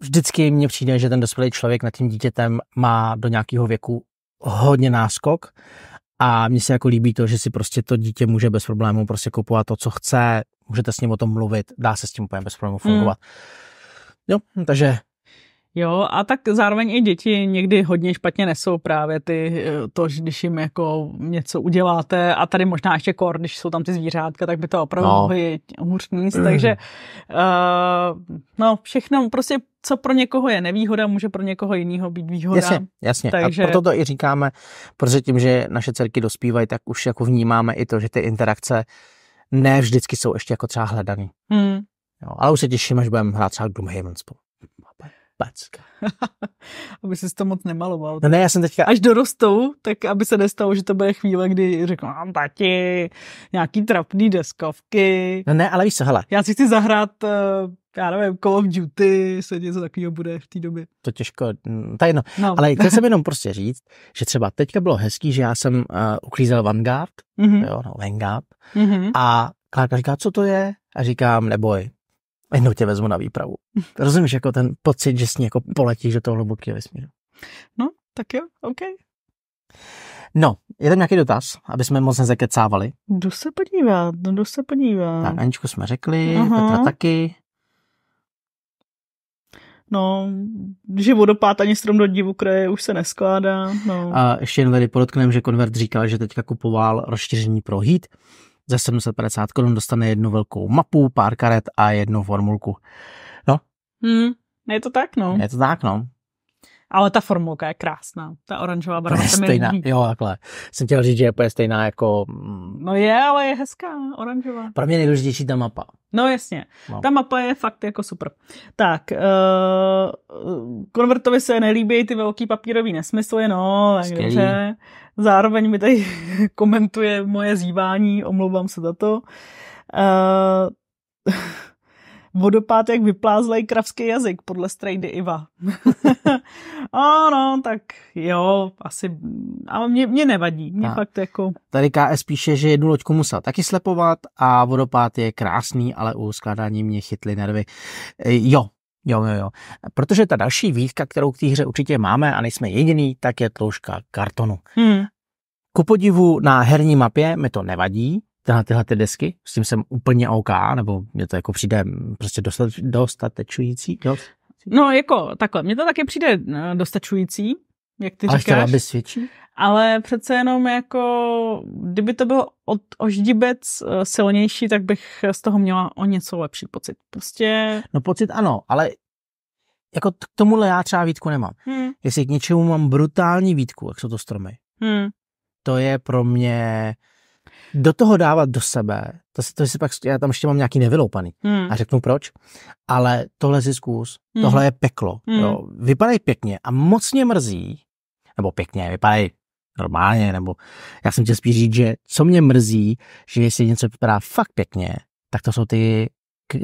[SPEAKER 1] vždycky mně přijde, že ten dospělý člověk nad tím dítětem má do nějakého věku hodně náskok a mně se jako líbí to, že si prostě to dítě může bez problémů prostě kupovat to, co chce, můžete s ním o tom mluvit, dá se s tím úplně bez problémů hmm. fungovat. Hmm. Jo, takže
[SPEAKER 2] Jo, a tak zároveň i děti někdy hodně špatně nesou právě ty, eh, to, že když jim jako něco uděláte a tady možná ještě kor, když jsou tam ty zvířátka, tak by to opravdu no. mohli hůř míst, mm. takže uh, no všechno, prostě co pro někoho je nevýhoda, může pro někoho jiného být výhoda. Jasně, jasně. Takže... A proto
[SPEAKER 1] to i říkáme, protože tím, že naše dcerky dospívají, tak už jako vnímáme i to, že ty interakce ne vždycky jsou ještě jako třeba hledaný. Hmm. Jo, ale už se těším, až budeme hrát třeba Gloomhaven spolu. Pecka. [laughs]
[SPEAKER 2] aby se to moc nemaloval. No ne, já jsem teďka... Až dorostou, tak aby se nestalo, že to bude chvíle, kdy řeknu, mám tati, nějaký trapný deskovky.
[SPEAKER 1] No ne, ale víš co, hele. Já
[SPEAKER 2] si chci zahrát, eh, já nevím, Call of Duty, se něco takového bude v té době.
[SPEAKER 1] To těžko, mm, to jedno. No. Ale chtěl jsem [laughs] jenom prostě říct, že třeba teďka bylo hezký, že já jsem uh, uklízel Vanguard, mm-hmm. jo, no, Vanguard,
[SPEAKER 2] mm-hmm. a
[SPEAKER 1] Klárka říká, co to je? A říkám, neboj, jednou tě vezmu na výpravu. Rozumíš jako ten pocit, že s ní jako poletíš do toho hlubokého vesmíru.
[SPEAKER 2] No, tak jo, OK.
[SPEAKER 1] No, je tam nějaký dotaz, aby jsme moc nezekecávali?
[SPEAKER 2] Jdu se podívat, no, jdu se podívat. Tak
[SPEAKER 1] Aničku jsme řekli, Aha. Petra taky. No, že vodopád ani
[SPEAKER 2] strom do divu kraje už se neskládá. No.
[SPEAKER 1] A ještě jen tady podotknem, že Konvert říkal, že teďka kupoval rozšíření pro Heat, za 750 korun dostane jednu velkou mapu, pár karet a jednu formulku. No.
[SPEAKER 2] Hmm, je to tak, no. Je to tak, no. Ale ta formulka je krásná, ta oranžová barva. je stejná, je...
[SPEAKER 1] jo, takhle. Jsem chtěl říct, že je úplně stejná jako... Mm.
[SPEAKER 2] No je, ale je hezká, oranžová.
[SPEAKER 1] Pro mě nejdůležitější ta mapa.
[SPEAKER 2] No jasně, no. ta mapa je fakt jako super. Tak, uh, se nelíbí ty velký papírový nesmysly, no, takže zároveň mi tady [laughs] komentuje moje zývání, omlouvám se za to. Uh, [laughs] Vodopád jak vyplázlej kravský jazyk, podle strejdy Iva. [laughs] ano, tak jo, asi, ale mě, mě nevadí, mě tak. fakt jako...
[SPEAKER 1] Tady KS píše, že jednu loďku musel taky slepovat a vodopád je krásný, ale u skládání mě chytly nervy. E, jo, Jo, jo, jo. Protože ta další výtka, kterou k té hře určitě máme a nejsme jediný, tak je tloušťka kartonu. Hmm. Ku podivu na herní mapě mi to nevadí, tyhle, tyhle ty desky, s tím jsem úplně OK, nebo mě to jako přijde mm, prostě dostat, dostatečující? Dost?
[SPEAKER 2] No. no jako takhle, mně to taky přijde eh, dostačující, jak ty Až říkáš. Ale bys větší? Ale přece jenom jako, kdyby to byl od, oždibec eh, silnější, tak bych z toho měla o něco lepší pocit. Prostě...
[SPEAKER 1] No pocit ano, ale jako k tomuhle já třeba výtku nemám. Hmm. Jestli k něčemu mám brutální výtku, jak jsou to stromy, hmm. to je pro mě do toho dávat do sebe, to, to si pak, já tam ještě mám nějaký nevyloupaný hmm. a řeknu proč, ale tohle si zkus, hmm. tohle je peklo, hmm. jo, vypadají pěkně a moc mě mrzí, nebo pěkně, vypadají normálně, nebo já jsem chtěl spíš říct, že co mě mrzí, že jestli něco vypadá fakt pěkně, tak to jsou ty,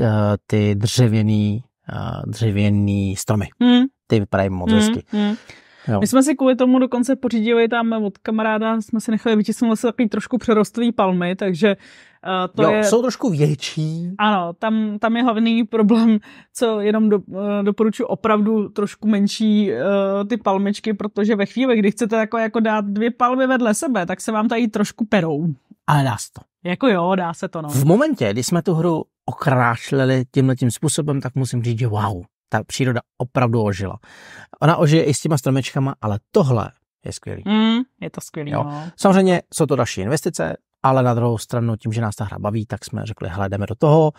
[SPEAKER 1] eh, ty dřevěný, eh, dřevěný stromy. Hmm. Ty vypadají moc hmm. hezky. Hmm. Jo. My jsme
[SPEAKER 2] si kvůli tomu dokonce pořídili tam od kamaráda, jsme si nechali vytisnout vlastně takový trošku přerostlý palmy, takže Uh, to jo, je... jsou trošku větší. Ano, tam, tam je hlavní problém, co jenom do, uh, doporučuji opravdu trošku menší uh, ty palmičky, protože ve chvíli, kdy chcete jako, jako dát dvě palmy vedle sebe, tak se vám tady trošku perou. Ale dá se to. Jako jo, dá se to, no. V
[SPEAKER 1] momentě, kdy jsme tu hru okrášlili tímhle tím způsobem, tak musím říct, že wow, ta příroda opravdu ožila. Ona ožije i s těma stromečkama, ale tohle je skvělý.
[SPEAKER 2] Mm, je to skvělý. Jo. No.
[SPEAKER 1] Samozřejmě jsou to další investice, ale na druhou stranu tím, že nás ta hra baví, tak jsme řekli, hele, jdeme do toho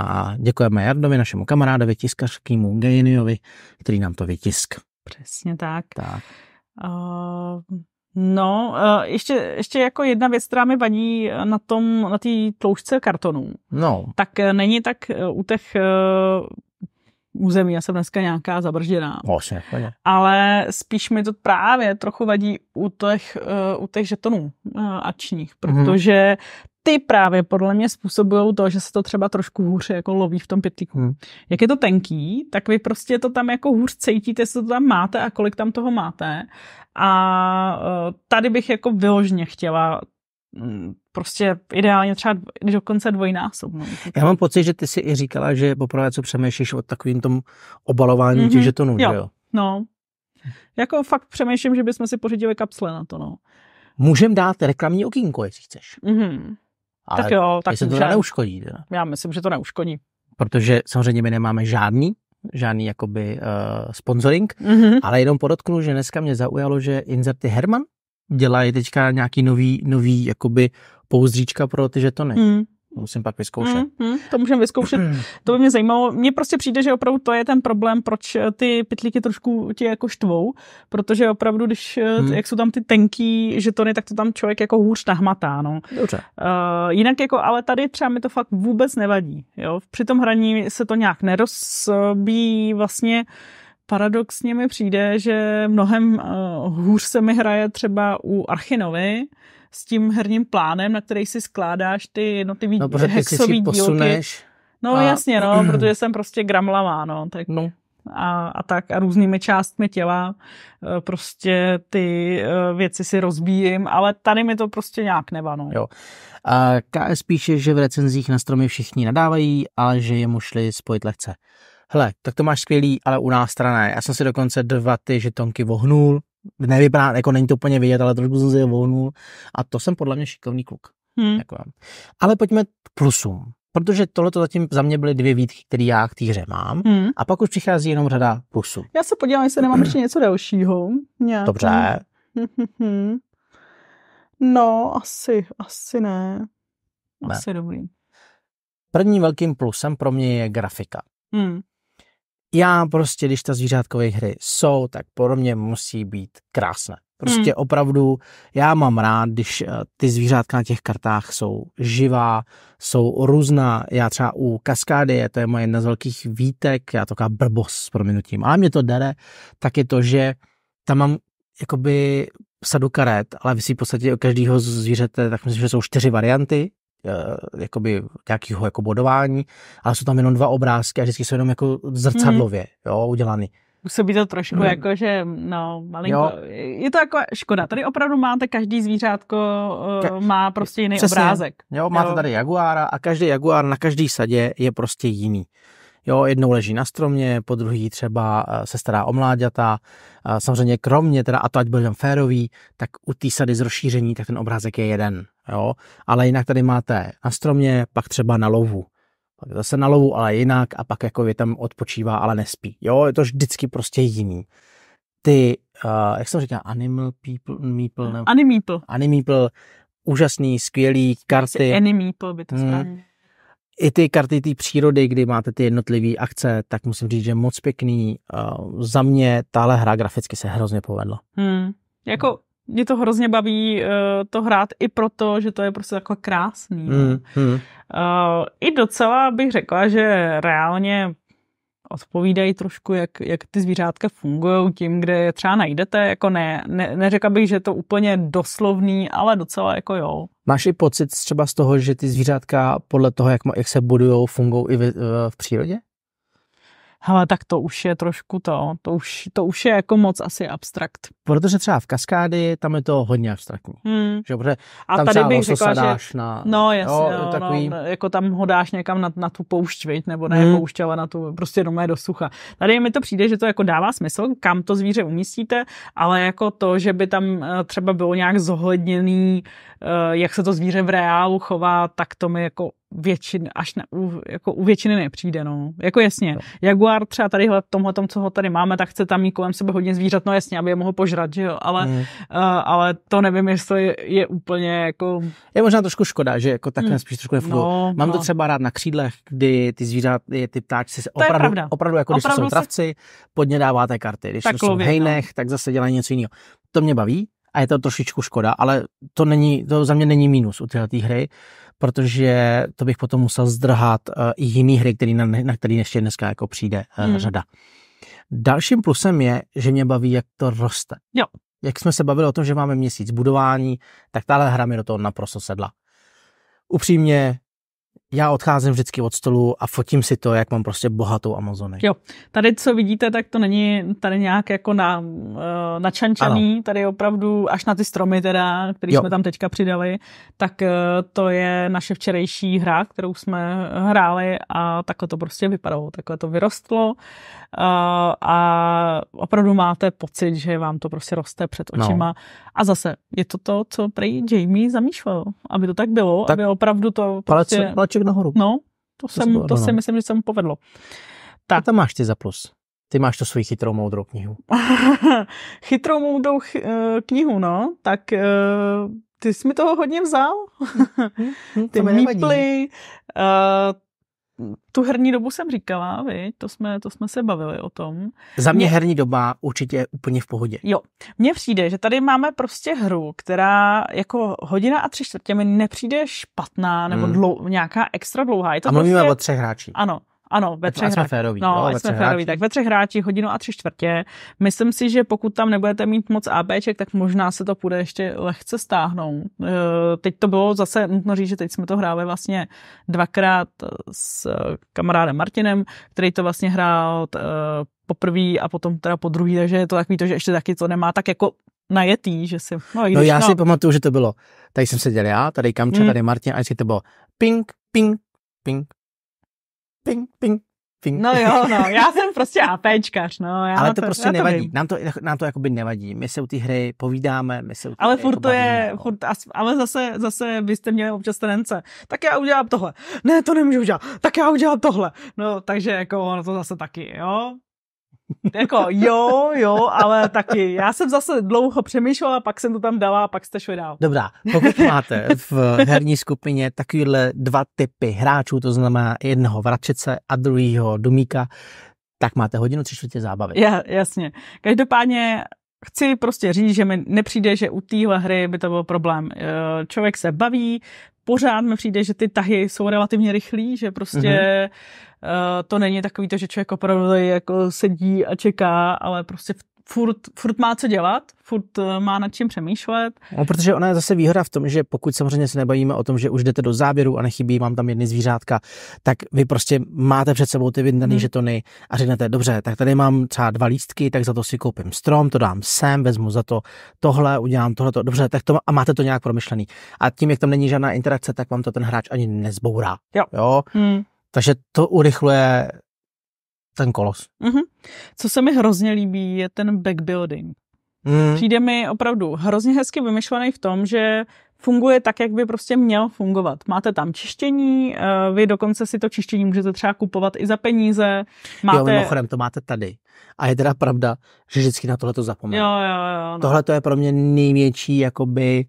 [SPEAKER 1] a děkujeme Jardovi, našemu kamarádovi, tiskařskému geniovi, který nám to vytisk. Přesně
[SPEAKER 2] tak. tak. Uh... No, ještě, ještě jako jedna věc, která mi vadí na tom, na té tloušťce kartonů. No. Tak eh, není tak eh, u těch eh, území. Já jsem dneska nějaká zabržděná. Vlastně, Ale spíš mi to právě trochu vadí u těch, eh, u těch žetonů eh, ačních, mhm. protože ty právě podle mě způsobují to, že se to třeba trošku hůř jako loví v tom pytlíku. Hmm. Jak je to tenký, tak vy prostě to tam jako hůř cítíte, co to tam máte a kolik tam toho máte. A eh, tady bych jako vyložně chtěla Mm, prostě ideálně třeba dokonce dvojnásobnou.
[SPEAKER 1] Já mám pocit, že ty si i říkala, že poprvé co přemýšlíš o takovým tom obalování mm-hmm. těch žetonů, jo. jo?
[SPEAKER 2] No, jako fakt přemýšlím, že bychom si pořídili kapsle na to, no.
[SPEAKER 1] Můžem dát reklamní okýnko, jestli chceš.
[SPEAKER 2] Mm-hmm. Ale tak jo, tak jestli to teda
[SPEAKER 1] neuškodí. Teda.
[SPEAKER 2] Já myslím, že to neuškodí.
[SPEAKER 1] Protože samozřejmě my nemáme žádný žádný jakoby uh, sponsoring, mm-hmm. ale jenom podotknu, že dneska mě zaujalo, že inzerty Herman dělají teďka nějaký nový, nový jakoby pouzdříčka pro ty žetony. Mm. Musím pak vyzkoušet.
[SPEAKER 2] Mm, mm, to můžeme vyzkoušet. [clears throat] to by mě zajímalo. Mně prostě přijde, že opravdu to je ten problém, proč eh, ty pitlíky trošku tě jako štvou, protože opravdu, když, mm. jak jsou tam ty tenký žetony, tak to tam člověk jako hůř nahmatá. No. Dobře. Uh, jinak jako, ale tady třeba mi to fakt vůbec nevadí. Jo? Při tom hraní se to nějak nerozbíjí vlastně uh, paradoxně mi přijde, že mnohem eh, hůř se mi hraje třeba u Archinovy, s tím herním plánem, na který si skládáš ty jednotlivý no, hexový dílky. Posuneš no a... jasně, no, [clears throat] protože jsem prostě gramlavá, no, tak... no. A, a tak a různými částmi těla eh, prostě ty eh, věci si rozbíjím, ale tady mi to prostě nějak
[SPEAKER 1] nevano. Jo. A KS píše, že v recenzích na stromy všichni nadávají, ale že je mu šli spojit lehce hele, tak to máš skvělý, ale u nás teda Já jsem si dokonce dva ty žetonky vohnul, nevypadá, jako není to úplně vidět, ale trošku jsem si je vohnul a to jsem podle mě šikovný kluk. Hmm. Jako. Ale pojďme k plusům, protože tohle to zatím za mě byly dvě výtky, které já k té hře mám hmm. a pak už přichází jenom řada plusů.
[SPEAKER 2] Já se podívám, jestli nemám ještě něco dalšího. Nějaký. Dobře. [laughs] No, asi, asi ne. Asi ne. dobrý.
[SPEAKER 1] Prvním velkým plusem pro mě je grafika. Hmm já prostě, když ta zvířátkové hry jsou, tak pro mě musí být krásné. Prostě hmm. opravdu, já mám rád, když eh, ty zvířátka na těch kartách jsou živá, jsou různá. Já třeba u kaskády, to je moje jedna z velkých výtek, já to taková brbos s prominutím, ale mě to dere, tak je to, že tam mám jakoby sadu karet, ale vy si v podstatě o každého zvířete, tak myslím, že jsou čtyři varianty Eh, jakoby nějakého jako bodování, ale jsou tam jenom dva obrázky a vždycky jsou jenom jako zrcadlově mm. jo, udělaný.
[SPEAKER 2] Působí to trošku mm. jako, že no, malinko. Jo. Je to jako škoda. Tady opravdu máte každý zvířátko, eh, Ka- má prostě jiný Přesně. obrázek. Jo, máte tady
[SPEAKER 1] jaguára a každý jaguár na každý sadě je prostě jiný. Jo, jednou leží na stromě, po druhý třeba eh, se stará o mláďata. Samozřejmě kromě teda, a to ať budeme férový, tak u té sady z rozšíření, tak ten obrázek je jeden. Jo? Ale jinak tady máte na stromě, pak třeba na lovu. Pak zase na lovu, ale jinak a pak jako je tam odpočívá, ale nespí. Jo, je to vždycky prostě jiný. Ty, uh, jak jsem říkal, Animal People, Meeple, nebo... Animeeple. Animeeple, úžasný, skvělý karty. Animeeple
[SPEAKER 2] by to Hmm.
[SPEAKER 1] I ty karty té přírody, kdy máte ty jednotlivé akce, tak musím říct, že moc pěkný. Uh, za mě tahle hra graficky se hrozně povedla.
[SPEAKER 2] Hmm. Jako mě to hrozně baví uh, to hrát i proto, že to je prostě takhle krásný. Mm, mm. Uh, I docela bych řekla, že reálně odpovídají trošku, jak, jak ty zvířátka fungují tím, kde je třeba najdete. Jako ne, ne, neřekla bych, že to úplně doslovný, ale docela jako jo.
[SPEAKER 1] Máš i pocit třeba z toho, že ty zvířátka podle toho, jak, jak se budují, fungují i v, eh, v přírodě?
[SPEAKER 2] hele, tak to už je trošku to, to už, to už je jako moc asi abstrakt.
[SPEAKER 1] Protože třeba v kaskády tam je to hodně abstraktní. Hmm. Že, protože a tam tady bych řekla, dáš že... na... No jasně, jo, jo, no, no, takový... no,
[SPEAKER 2] jako tam ho dáš někam na, na tu poušť, viď? nebo ne hmm. poušť, ale na tu prostě doma do sucha. Tady mi to přijde, že to jako dává smysl, kam to zvíře umístíte, ale jako to, že by tam eh, třeba bylo nějak zohledněný, eh, jak se to zvíře v reálu chová, tak to mi jako většin, až na, u, jako u většiny nepřijde, no. Jako jasně, no. Jaguar třeba tady tomhle tom, co ho tady máme, tak chce tam mít kolem sebe hodně zvířat, no jasně, aby je mohl požrat, že jo, ale, mm. uh, ale to nevím, jestli je úplně jako...
[SPEAKER 1] Je možná trošku škoda, že jako takhle mm. spíš trošku je No, Mám no. to třeba rád na křídlech, kdy ty zvířat, ty ptáčci se opravdu, opravdu jako když opravdu jsou travci, se... pod ně dáváte karty, když jsou v no. hejnech, no. tak zase dělají něco jiného. To mě baví, a je to trošičku škoda, ale to není, to za mě není mínus u této hry protože to bych potom musel zdrhat eh, i jiný hry, který na, na který ještě dneska jako přijde eh, hmm. řada. Dalším plusem je, že mě baví, jak to roste. Jo. Jak jsme se bavili o tom, že máme měsíc budování, tak tahle hra mi do toho naprosto sedla. Upřímně, já odcházím vždycky od stolu a fotím si to, jak mám prostě bohatou Amazony.
[SPEAKER 2] Jo, tady co vidíte, tak to není tady nějak jako na, uh, načančaný, ano. tady opravdu až na ty stromy teda, který jo. jsme tam teďka přidali, tak uh, to je naše včerejší hra, kterou jsme hráli a takhle to prostě vypadalo, takhle to vyrostlo uh, a opravdu máte pocit, že vám to prostě roste před no. očima no. a zase je to to, co prej Jamie zamýšlel,
[SPEAKER 1] aby to tak bylo, tak aby opravdu to prostě... Palec, palec kousíček nahoru. No, to, to, jsem, to no, si no. myslím, že se mu povedlo. Tak. Co tam máš ty za plus? Ty máš to svoji chytrou, moudrou knihu.
[SPEAKER 2] [laughs] chytrou, moudrou ch- eh, knihu, no. Tak eh, ty jsi mi toho hodně vzal. Hm, hm, hm, ty to mýply, uh, tu herní dobu jsem říkala, viď? To, jsme, to jsme se bavili o tom. Za mě, mě herní
[SPEAKER 1] doba určitě je úplně v pohodě. Jo,
[SPEAKER 2] mně přijde, že tady máme prostě hru, která jako hodina a tři čtvrtě mi nepřijde špatná nebo hmm. dlou, nějaká extra dlouhá. Je to a mluvíme prostě...
[SPEAKER 1] o třech hráčích. Ano,
[SPEAKER 2] ano, ve třech jsme féroví, no, jo, ve jsme féroví, tak ve třech hráčích hodinu a tři čtvrtě. Myslím si, že pokud tam nebudete mít moc ABček, tak možná se to půjde ještě lehce stáhnout. Eh, teď to bylo zase, nutno říct, že teď jsme to hráli vlastně dvakrát eh, s kamarádem Martinem, který to vlastně hrál eh, poprvé a potom teda po druhý, takže je to takový to, že ještě taky to nemá tak jako najetý, že si... No, no když, no já no. si
[SPEAKER 1] pamatuju, že to bylo, tady jsem seděl já, tady Kamča, hmm. tady Martin a jestli to bylo
[SPEAKER 2] ping, ping,
[SPEAKER 1] ping, ping, ping, ping. No jo, no, já
[SPEAKER 2] jsem prostě APčkař, no. Já Ale to, to prostě nevadí, to
[SPEAKER 1] nám to, nám to jakoby nevadí, my se u ty hry povídáme, my se u Ale
[SPEAKER 2] furt jako to bavíme, je, no. furt, ale zase, zase byste měli občas tenence, tak já udělám tohle, ne, to nemůžu udělat, tak já udělám tohle, no, takže jako ono to zase taky, jo, jako jo, jo, ale taky. Já jsem zase dlouho přemýšlela, pak jsem to tam dala a pak jste šli dál.
[SPEAKER 1] Dobrá, pokud máte v herní skupině takovýhle dva typy hráčů, to znamená jednoho vračece a druhého dumíka, tak máte hodinu tři čtvrtě zábavy.
[SPEAKER 2] Ja, jasně. Každopádně chci prostě říct, že mi nepřijde, že u téhle hry by to byl problém. Eh, člověk se baví, pořád mi přijde, že ty tahy jsou relativně rychlí, že prostě mm-hmm. Eh, to není takový to, že člověk opravdu jako sedí a čeká, ale prostě v furt, furt má co dělat, furt eh, má nad čím přemýšlet.
[SPEAKER 1] No, protože ona je zase výhoda v tom, že pokud samozřejmě se nebavíme o tom, že už jdete do záběru a nechybí vám tam jedny zvířátka, tak vy prostě máte před sebou ty vydané hmm. žetony a řeknete, dobře, tak tady mám třeba dva lístky, tak za to si koupím strom, to dám sem, vezmu za to tohle, udělám tohle, to, dobře, tak to a máte to nějak promyšlený. A tím, jak tam není žádná interakce, tak vám to ten hráč ani nezbourá. Jo. jo? Hmm. Takže to urychluje ten kolos.
[SPEAKER 2] Mm-hmm. Co se mi hrozně líbí, je ten backbuilding. Mm. Přijde mi opravdu hrozně hezky vymyšlený v tom, že funguje tak, jak by prostě měl fungovat. Máte tam čištění, eh, vy dokonce si to čištění můžete třeba kupovat i za
[SPEAKER 1] peníze. Máte... Jo, mimochodem, to máte tady. A je teda pravda, že vždycky na tohle to zapomenu. Jo, jo, jo. No. Tohle to je pro mě největší jakoby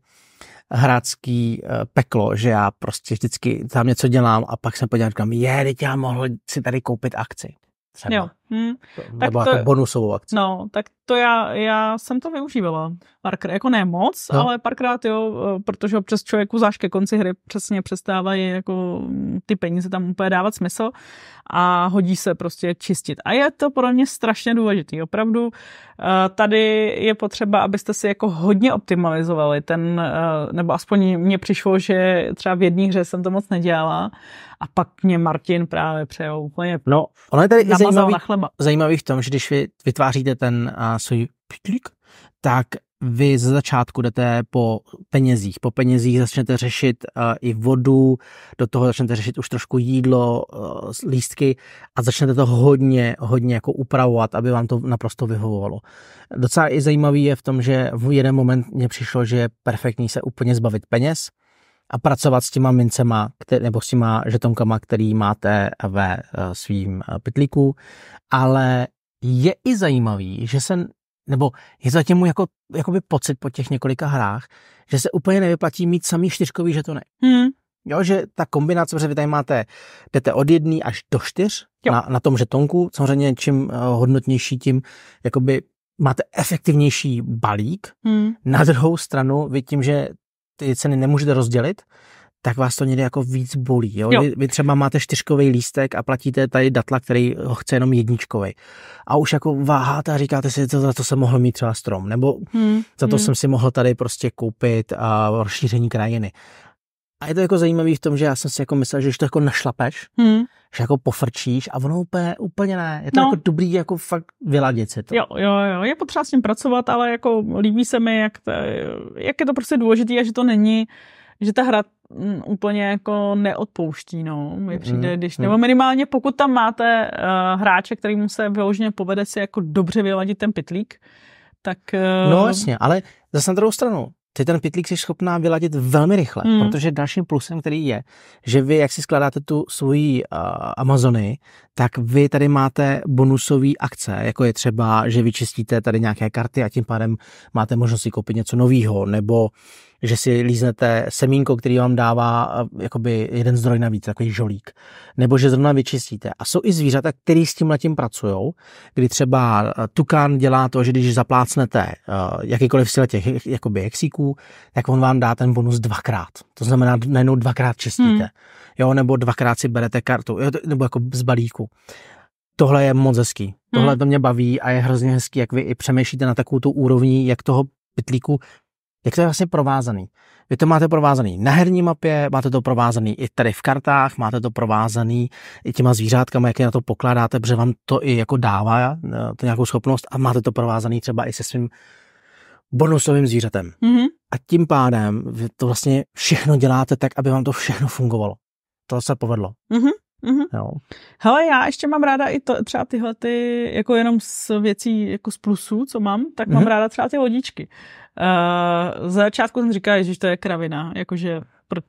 [SPEAKER 1] hrácký eh, peklo, že já prostě vždycky tam něco dělám a pak se podívám, říkám, je, teď já mohl si tady koupit akci. Třeba. Jo. Hmm. Nebo tak jako to, jako bonusovou akci.
[SPEAKER 2] No, tak to já, já jsem to využívala. Parker, jako ne moc, no. ale párkrát jo, eh, protože občas člověku záž ke konci hry přesně přestávají jako mm, ty peníze tam úplně dávat smysl a hodí se prostě čistit. A je to pro mě strašně důležitý, opravdu. Eh, tady je potřeba, abyste si jako hodně optimalizovali ten, eh, nebo aspoň mně přišlo, že třeba v jedné hře jsem to moc nedělala a pak mě Martin právě přejel úplně No,
[SPEAKER 1] ono je tady i zajímavý, zajímavý v tom, že když vy vytváříte ten svůj pytlík, tak vy ze začátku jdete po penězích. Po penězích začnete řešit uh, i vodu, do toho začnete řešit už trošku jídlo, uh, lístky a začnete to hodně, hodně jako upravovat, aby vám to naprosto vyhovovalo. Docela i zajímavý je v tom, že v jeden moment mě přišlo, že je perfektní se úplně zbavit peněz a pracovat s těma mincema který, nebo s těma žetonkama, který máte ve uh, svým pytlíku, ale je i zajímavý, že se, nebo je zatím mu jako, jakoby pocit po těch několika hrách, že se úplně nevyplatí mít samý čtyřkový žetony. Hmm. Jo, že ta kombinace, protože vy tady máte, jdete od jedné až do čtyř na, na tom žetonku, samozřejmě čím eh, hodnotnější, tím jakoby máte efektivnější balík. Hmm. Na druhou stranu, vy tím, že ty ceny nemůžete rozdělit, tak vás to někdy jako víc bolí. Jo? Jo. Vy, vy třeba máte čtyřkový lístek a platíte tady datla, který ho chce jenom jedničkový. A už jako váháte a říkáte si, co za to jsem mohl mít třeba strom, nebo hmm. za to hmm. jsem si mohl tady prostě koupit a rozšíření krajiny. A je to jako zajímavé v tom, že já jsem si jako myslel, že když to jako našlapeš, hmm. že jako pofrčíš a ono úplně, úplně ne. Je to no. jako dobrý jako fakt vyladit si to.
[SPEAKER 2] Jo, jo, jo, je potřeba s tím pracovat, ale jako líbí se mi, jak, to, jak je to prostě důležité a že to není uh, že ta hra mm, úplně jako neodpouští, no, mi mhm, přijde, když, mhm. nebo minimálně pokud tam máte uh, hráče, který mu se vyloženě povede si jako dobře vyladit ten pitlík, tak...
[SPEAKER 1] Uh... No jasně, ale zase na druhou stranu, ty ten pitlík jsi schopná vyladit velmi rychle, mm. protože dalším plusem, který je, že vy, jak si skládáte tu svoji uh, Amazony, tak vy tady máte bonusové akce, jako je třeba, že vyčistíte tady nějaké karty a tím pádem máte možnost si koupit něco nového, nebo že si líznete semínko, který vám dává eh, jakoby jeden zdroj navíc, takový žolík, nebo že zrovna vyčistíte. A jsou i zvířata, které s tím letím pracují, kdy třeba eh, tukán dělá to, že když zaplácnete eh, jakýkoliv síle těch jakoby exíků, tak on vám dá ten bonus dvakrát. To znamená, najednou dvakrát čistíte. Hmm. Jo, nebo dvakrát si berete kartu, jo, nebo jako z balíku tohle je moc hezký. Tohle hmm. to mě baví a je hrozně hezký, jak vy i přemýšlíte na takovou tu úrovni, jak toho pytlíku jak to je vlastně provázaný. Vy to máte provázaný na herní mapě, máte to provázaný i tady v kartách, máte to provázaný i těma zvířátkama, jak je na to pokládáte, protože vám to i jako dává eh, to nějakou schopnost a máte to provázaný třeba i se svým bonusovým zvířetem. Mm-hmm. A tím pádem vy to vlastně všechno děláte tak, aby vám to všechno fungovalo. To se povedlo.
[SPEAKER 2] Mm-hmm. Mm-hmm. Jo. Hele, já ještě mám ráda i to, třeba tyhle ty, jako jenom z věcí jako z plusů, co mám, tak mám mm-hmm. ráda třeba ty lodičky. Uh, za začátku jsem říkal, že to je kravina, jakože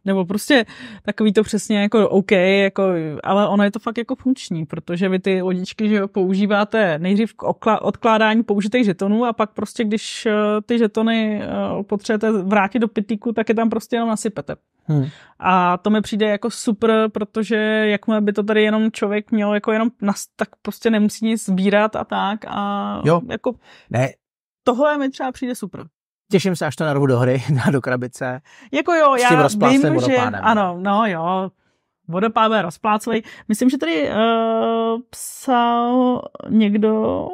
[SPEAKER 2] nebo prostě takový to přesně jako OK, jako, ale ono je to fakt jako funkční, protože vy ty lodičky že používáte nejdřív k odkládání použitých žetonů a pak prostě, když eh, ty žetony eh, potřebujete vrátit do pitíku, tak je tam prostě jenom nasypete. Hmm. A to mi přijde jako super, protože jakmile by to tady jenom člověk měl jako jenom nas, tak prostě nemusí nic sbírat a tak a jo.
[SPEAKER 1] jako ne. tohle mi třeba přijde super. Těším se, až to narvu do hry, na [laughs] do krabice.
[SPEAKER 2] Jako jo, já vím, že... No. Ano, no jo, vodopádové rozpláceli. Myslím, že tady uh, psal někdo...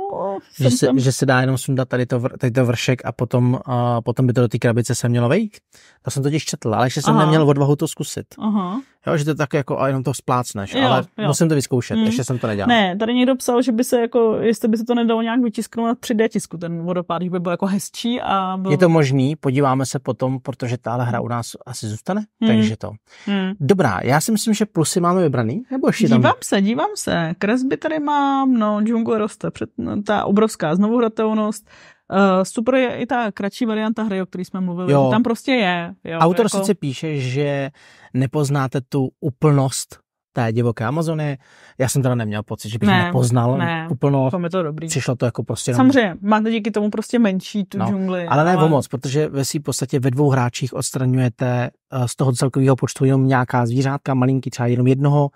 [SPEAKER 2] Že se,
[SPEAKER 1] tam... že se dá jenom sundat tady to, tady to vršek a potom, uh, potom by to do té krabice se mělo vejít. To jsem totiž četl, ale ještě jsem Aha. neměl odvahu to zkusit. Aha. Jo, že to tak jako a jenom to splácneš, jo, ale jo. musím to vyzkoušet, mm. ještě jsem to nedělal. Ne,
[SPEAKER 2] tady někdo psal, že by se jako, jestli by se to nedalo nějak vytisknout na 3D tisku, ten vodopád, že by byl jako hezčí a byl... Je to
[SPEAKER 1] možný, podíváme se potom, protože tahle hra u nás asi zůstane, mm. takže to. Mm. Dobrá, já si myslím, že plusy máme vybraný? Nebo ještě dívám tam...
[SPEAKER 2] se, dívám se. Kresby tady mám, no, Džungle roste, před, no, ta obrovská znovuhratelnost. Uh, eh, super je i ta kratší varianta hry, o které jsme mluvili. Jo. Tam prostě je. Jo, Autor jako... sice
[SPEAKER 1] píše, že nepoznáte tu úplnost té divoké Amazonie. Já jsem teda neměl pocit, že bych ne, nepoznal ne, úplno. To je to dobrý. Přišlo to jako prostě. Jenom...
[SPEAKER 2] Samozřejmě, máte díky tomu prostě menší tu no, džungli. Ale ne ale... moc,
[SPEAKER 1] protože ve v podstatě ve dvou hráčích odstraňujete eh, z toho celkového počtu jenom nějaká zvířátka, malinký třeba jenom jednoho.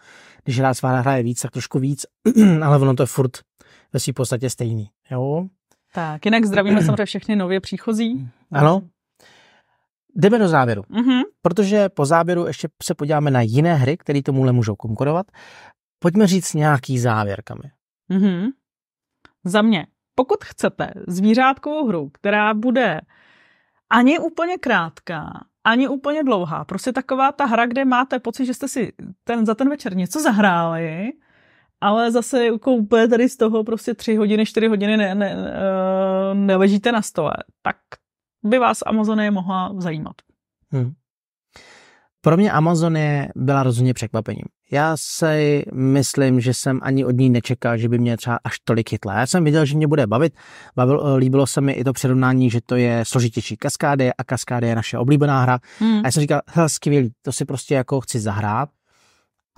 [SPEAKER 1] Když hráč s hraje víc, tak trošku víc, [clears throat] ale ono to je furt ve v podstatě stejný. Jo?
[SPEAKER 2] Tak, jinak zdravíme samozřejmě všechny nově příchozí.
[SPEAKER 1] Ano, Jdeme do závěru, mm-hmm. protože po závěru ještě se podíváme na jiné hry, které tomuhle můžou konkurovat. Pojďme říct nějaký závěr, Kami.
[SPEAKER 2] Mm-hmm. Za mě, pokud chcete zvířátkovou hru, která bude ani úplně krátká, ani úplně dlouhá, prostě taková ta hra, kde máte pocit, že jste si ten, za ten večer něco zahráli, ale zase jako úplně tady z toho prostě tři hodiny, čtyři hodiny ne, ne, ne, eh, neležíte na stole, tak by vás Amazonie mohla zajímat.
[SPEAKER 1] Hmm. Pro mě Amazonie byla rozhodně překvapením. Já si myslím, že jsem ani od ní nečekal, že by mě třeba až tolik chytla. Já jsem viděl, že mě bude bavit. Bavil, eh, líbilo se mi i to přirovnání, že to je složitější kaskády a kaskády je naše oblíbená hra. Hmm. A já jsem říkal, hej, skvělý, to si prostě jako chci zahrát.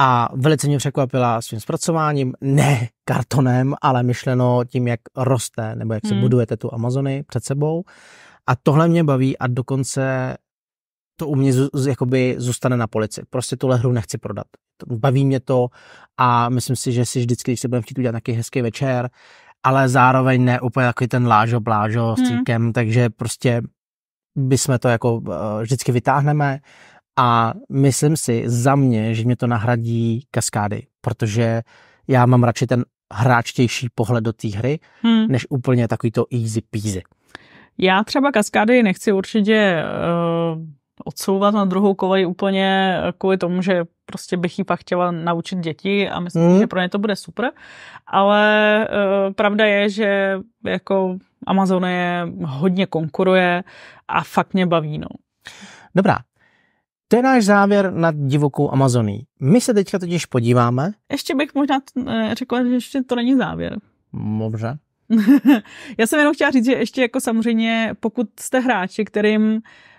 [SPEAKER 1] A velice mě překvapila svým zpracováním, ne kartonem, ale myšleno tím, jak roste nebo jak hmm. se budujete tu Amazony před sebou. A tohle mě baví a dokonce to u mě z, jakoby zůstane na polici. Prostě tuhle hru nechci prodat. Baví mě to a myslím si, že si vždycky, když se budeme chtít udělat nějaký hezký večer, ale zároveň ne úplně takový ten lážo blážo s hmm. cíkem, hmm. takže prostě jsme to jako eh, vždycky vytáhneme a myslím si za mě, že mě to nahradí kaskády, protože já mám radši ten hráčtější pohled do té hry, hmm. než úplně takový to easy peasy.
[SPEAKER 2] Já třeba kaskády nechci určitě uh, odsouvat na druhou kolej úplně kvůli tomu, že prostě bych ji pak chtěla naučit děti a myslím, mm. že pro ně to bude super. Ale uh, pravda je, že jako je hodně konkuruje a fakt mě baví. No.
[SPEAKER 1] Dobrá, to je náš závěr nad divokou Amazonii. My se teďka totiž podíváme.
[SPEAKER 2] Ještě bych možná eh, řekla, že ještě to není závěr.
[SPEAKER 1] Dobře. [laughs]
[SPEAKER 2] Já jsem jenom chtěla říct, že ještě jako samozřejmě, pokud jste hráči, kterým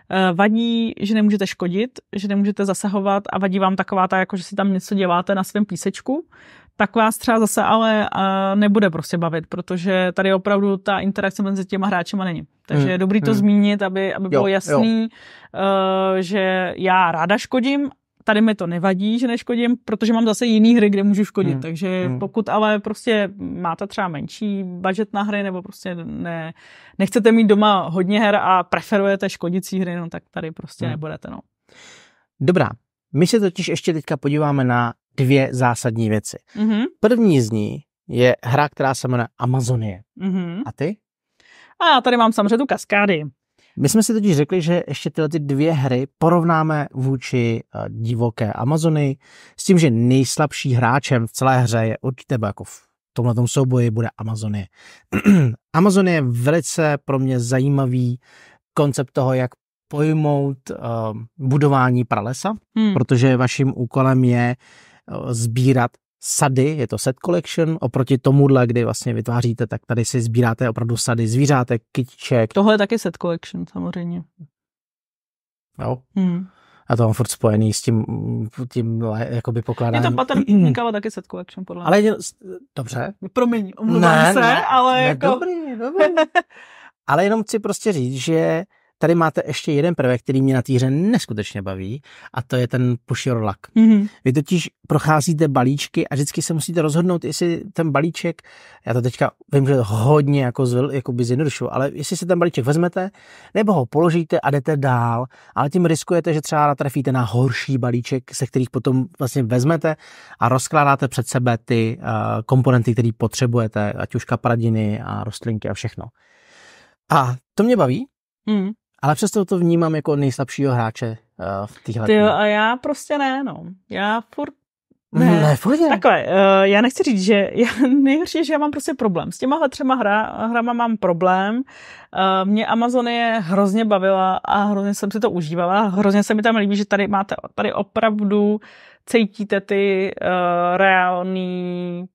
[SPEAKER 2] eh, vadí, že nemůžete škodit, že nemůžete zasahovat a vadí vám taková ta, jako že si tam něco děláte na svém písečku, tak vás třeba zase ale eh, nebude prostě bavit, protože tady opravdu ta interakce mezi těma hráčema není. Takže hmm. je dobrý to hmm. zmínit, aby, aby jo, bylo jasný, jo. Eh, že já ráda škodím, tady mi to nevadí, že neškodím, protože mám zase jiný hry, kde můžu škodit. Hmm. Takže hmm. pokud ale prostě máte třeba menší budget na hry, nebo prostě ne, nechcete mít doma hodně her a preferujete škodící hry, no tak tady prostě hmm. nebudete. No.
[SPEAKER 1] Dobrá, my se totiž ještě teďka podíváme na dvě zásadní věci. Mm-hmm. První z ní je hra, která se jmenuje Amazonie. Mm-hmm. A ty?
[SPEAKER 2] A já tady mám samozřejmě tu kaskády.
[SPEAKER 1] My jsme si totiž řekli, že ještě tyhle ty dvě hry porovnáme vůči eh, divoké Amazony s tím, že nejslabší hráčem v celé hře je určitě jako v tomhle souboji bude Amazonie. Amazony [clears throat] je velice pro mě zajímavý koncept toho, jak pojmout uh, budování pralesa, hmm. protože vaším úkolem je uh, sbírat sady, je to set collection, oproti tomuhle, kdy vlastně vytváříte, tak tady si sbíráte opravdu sady zvířátek, kytiček. Tohle je taky set collection samozřejmě. Jo. Hmm. A to mám furt spojený s tím, tím jakoby pokládáním. Je to pattern [clears throat] káva
[SPEAKER 2] taky set collection, podle mě. Ale je, dobře. Promiň, omluvám ne, se, ne, ale ne, jako... Dobrý, dobrý.
[SPEAKER 1] [laughs] ale jenom chci prostě říct, že tady máte ještě jeden prvek, který mě na týře neskutečně baví, a to je ten luck. Mm-hmm. Vy totiž procházíte balíčky a vždycky se musíte rozhodnout, jestli ten balíček, já to teďka vím, že hodně jako, zvil, jako by zjednodušu, ale jestli si ten balíček vezmete, nebo ho položíte a jdete dál, ale tím riskujete, že třeba natrefíte na horší balíček, se kterých potom vlastně vezmete a rozkládáte před sebe ty uh, komponenty, které potřebujete, ať už kaparadiny a rostlinky a všechno. A to mě baví, Mm. Ale přesto to vnímám jako nejslabšího hráče uh, v téhle. Ty,
[SPEAKER 2] a já prostě ne, no. Já furt ne, ne je. Takhle, uh, já nechci říct, že [laughs] já, nejhorší je, že já mám prostě problém. S těma třema hra, hrama mám problém. Uh, mě Amazonie hrozně bavila a hrozně jsem si to užívala. Hrozně se mi tam líbí, že tady máte, tady opravdu cítíte ty uh, reální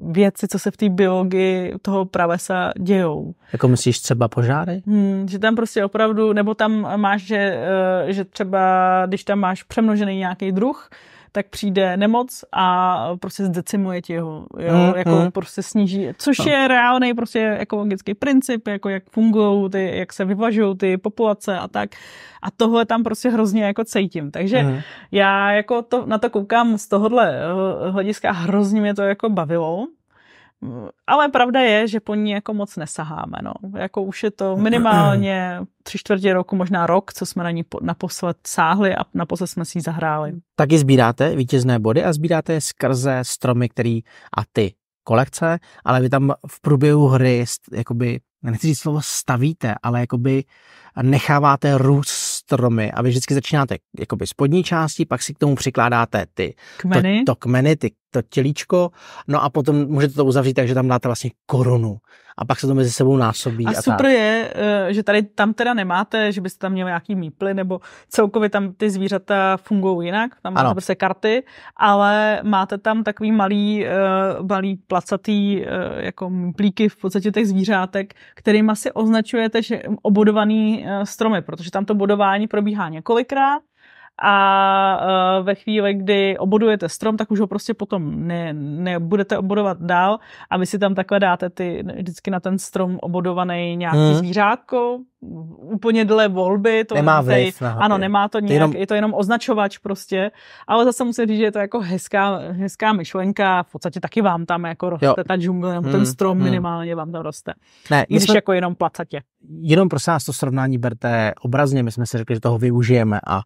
[SPEAKER 2] věci, co se v té biologii toho pravesa dějou.
[SPEAKER 1] Jako myslíš třeba požáry?
[SPEAKER 2] Hmm, že tam prostě opravdu, nebo tam máš, že, eh, že třeba, když tam máš přemnožený nějaký druh, tak přijde nemoc a prostě zdecimuje ti ho, jo, mm, jako mm. prostě sníží, což no. je reálný prostě ekologický princip, jako jak fungují ty, jak se vyvažují ty populace a tak. A tohle tam prostě hrozně jako cítím. Takže mm. já jako to, na to koukám z tohohle eh, hlediska hrozně mě to jako bavilo ale pravda je, že po ní jako moc nesaháme. No. Jako už je to minimálně tři čtvrtě roku, možná rok, co jsme na ní naposled sáhli a naposled jsme si ji zahráli.
[SPEAKER 1] Taky sbíráte vítězné body a sbíráte je skrze stromy, který a ty kolekce, ale vy tam v průběhu hry, jakoby, nechci říct slovo stavíte, ale jakoby necháváte růst stromy a vy vždycky začínáte jakoby spodní části, pak si k tomu přikládáte ty kmeny, to, to kmeny ty to tělíčko, no a potom můžete to uzavřít takže tam dáte vlastně korunu a pak se to mezi sebou násobí. A, a super tak.
[SPEAKER 2] je, eh, že tady tam teda nemáte, že byste tam měli nějaký míply, nebo celkově tam ty zvířata fungují jinak, tam máte prostě karty, ale máte tam takový malý, eh, malý placatý eh, jako míplíky v podstatě těch zvířátek, kterým asi označujete že obodovaný stromy, protože tam to bodování probíhá několikrát a eh, ve chvíli, kdy obodujete strom, tak už ho prostě potom ne, nebudete obodovat dál a vy si tam takhle dáte ty, vždycky na ten strom obodovaný nějaký hmm. zvířátko, úplně dle volby. To nemá tady, vliv. Na ano, nemá to nějak, jenom... je to jenom označovač prostě, ale zase musím říct, že je to jako hezká, hezká myšlenka, v podstatě taky vám tam jako roste jo. ta džungle, hmm. ten strom hmm. minimálně vám tam roste. Ne, I když jsme... jako jenom placatě.
[SPEAKER 1] Jenom prosím vás to srovnání berte obrazně, my jsme si řekli, že toho využijeme a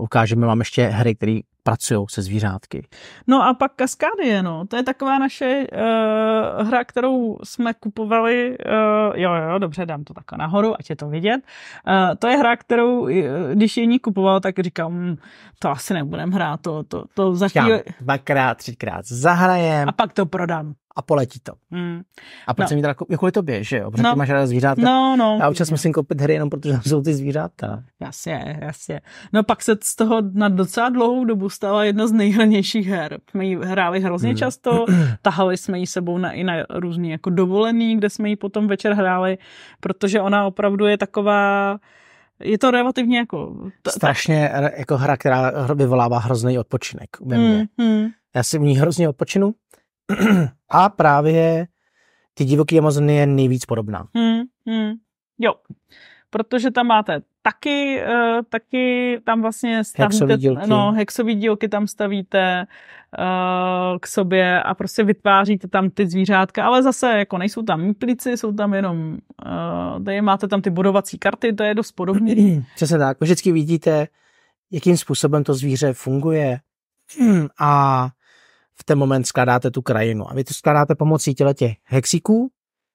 [SPEAKER 1] ukážeme vám ještě hry, které pracují se zvířátky.
[SPEAKER 2] No a pak Kaskádie, no. To je taková naše uh, hra, kterou jsme kupovali, uh, jo, jo, dobře, dám to takhle nahoru, ať je to vidět. Uh, to je hra, kterou, když ji ní kupoval, tak říkám, hm, to asi nebudem hrát, to, to, to za chvíli... Dvakrát, třikrát
[SPEAKER 1] zahrajem. A pak to prodám a poletí to. Hmm. A proč no. jsem jako, jako je tobě, že jo? Protože no. ty máš ráda zvířátka. No, no. Já občas musím koupit hry jenom protože tam jsou ty zvířátka.
[SPEAKER 2] Jasně, jasně. No pak se z toho na docela dlouhou dobu stala jedna z nejhranějších her. My ji hráli hrozně hmm. často, [clears throat] tahali jsme ji sebou na, i na různý jako dovolený, kde jsme ji potom večer hráli, protože ona opravdu je taková je to relativně jako...
[SPEAKER 1] T- Strašně jako hra, která vyvolává hrozný odpočinek ve mně. Mm, mm. Já si v ní hrozně odpočinu, a právě ty divoký Amazony je nejvíc podobná.
[SPEAKER 2] Hmm, hmm. Jo, protože tam máte taky, uh, taky tam vlastně stavíte, hexový dílky. no, hexový dílky tam stavíte uh, k sobě a prostě vytváříte tam ty zvířátka, ale zase jako nejsou tam mýplici, jsou tam jenom, uh, tady máte tam ty budovací karty, to je dost podobné.
[SPEAKER 1] [clears throat] Přesně tak, vždycky vidíte, jakým způsobem to zvíře funguje [clears throat] a v ten moment skládáte tu krajinu. A vy to skládáte pomocí těle těch hexíků,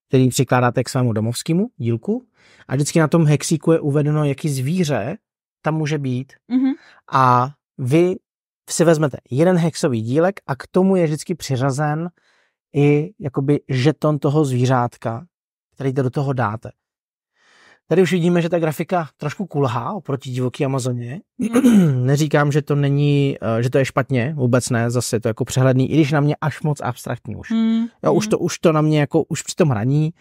[SPEAKER 1] který přikládáte k svému domovskému dílku. A vždycky na tom hexíku je uvedeno, jaký zvíře tam může být. Mm-hmm. A vy si vezmete jeden hexový dílek a k tomu je vždycky přiřazen i jakoby žeton toho zvířátka, který do toho dáte. Tady už vidíme, že ta grafika trošku kulhá oproti divoký Amazoně. Mm. [clears throat] Neříkám, že to není, eh, že to je špatně, vůbec ne, zase je to jako přehledný, i když na mě až moc abstraktní už. Mm. Jo, už mm. to, už to na mě jako, už při tom hraní,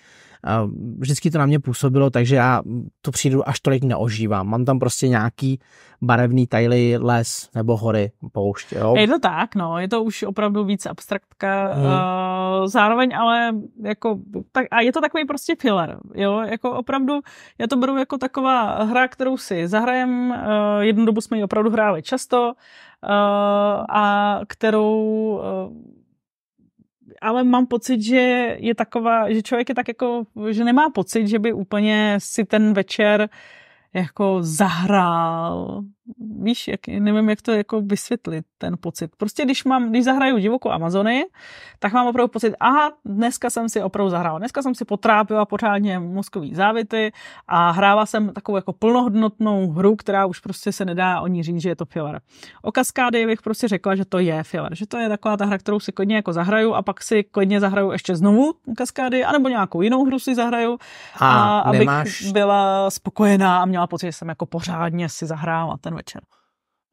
[SPEAKER 1] vždycky to na mě působilo, takže já tu přírodu až tolik neožívám. Mám tam prostě nějaký barevný tajly, les nebo hory, poušť. Jo? Je
[SPEAKER 2] to tak, no, je to už opravdu víc abstraktka. Hmm. zároveň ale jako, tak, a je to takový prostě filler, jo, jako opravdu, já to beru jako taková hra, kterou si zahrajem, jednu dobu jsme ji opravdu hráli často a kterou ale mám pocit, že je taková, že člověk je tak jako, že nemá pocit, že by úplně si ten večer jako zahrál víš, jak, nevím, jak to jako vysvětlit, ten pocit. Prostě když mám, když zahraju divoku Amazony, tak mám opravdu pocit, aha, dneska jsem si opravdu zahrála, dneska jsem si potrápila pořádně mozkový závity a hrála jsem takovou jako plnohodnotnou hru, která už prostě se nedá o ní říct, že je to filler. O kaskády bych prostě řekla, že to je filler, že to je taková ta hra, kterou si klidně jako zahraju a pak si klidně zahraju ještě znovu kaskády, anebo nějakou jinou hru si zahraju a, a abych nemáš... byla spokojená a měla pocit, že jsem jako pořádně si zahrála ten večer.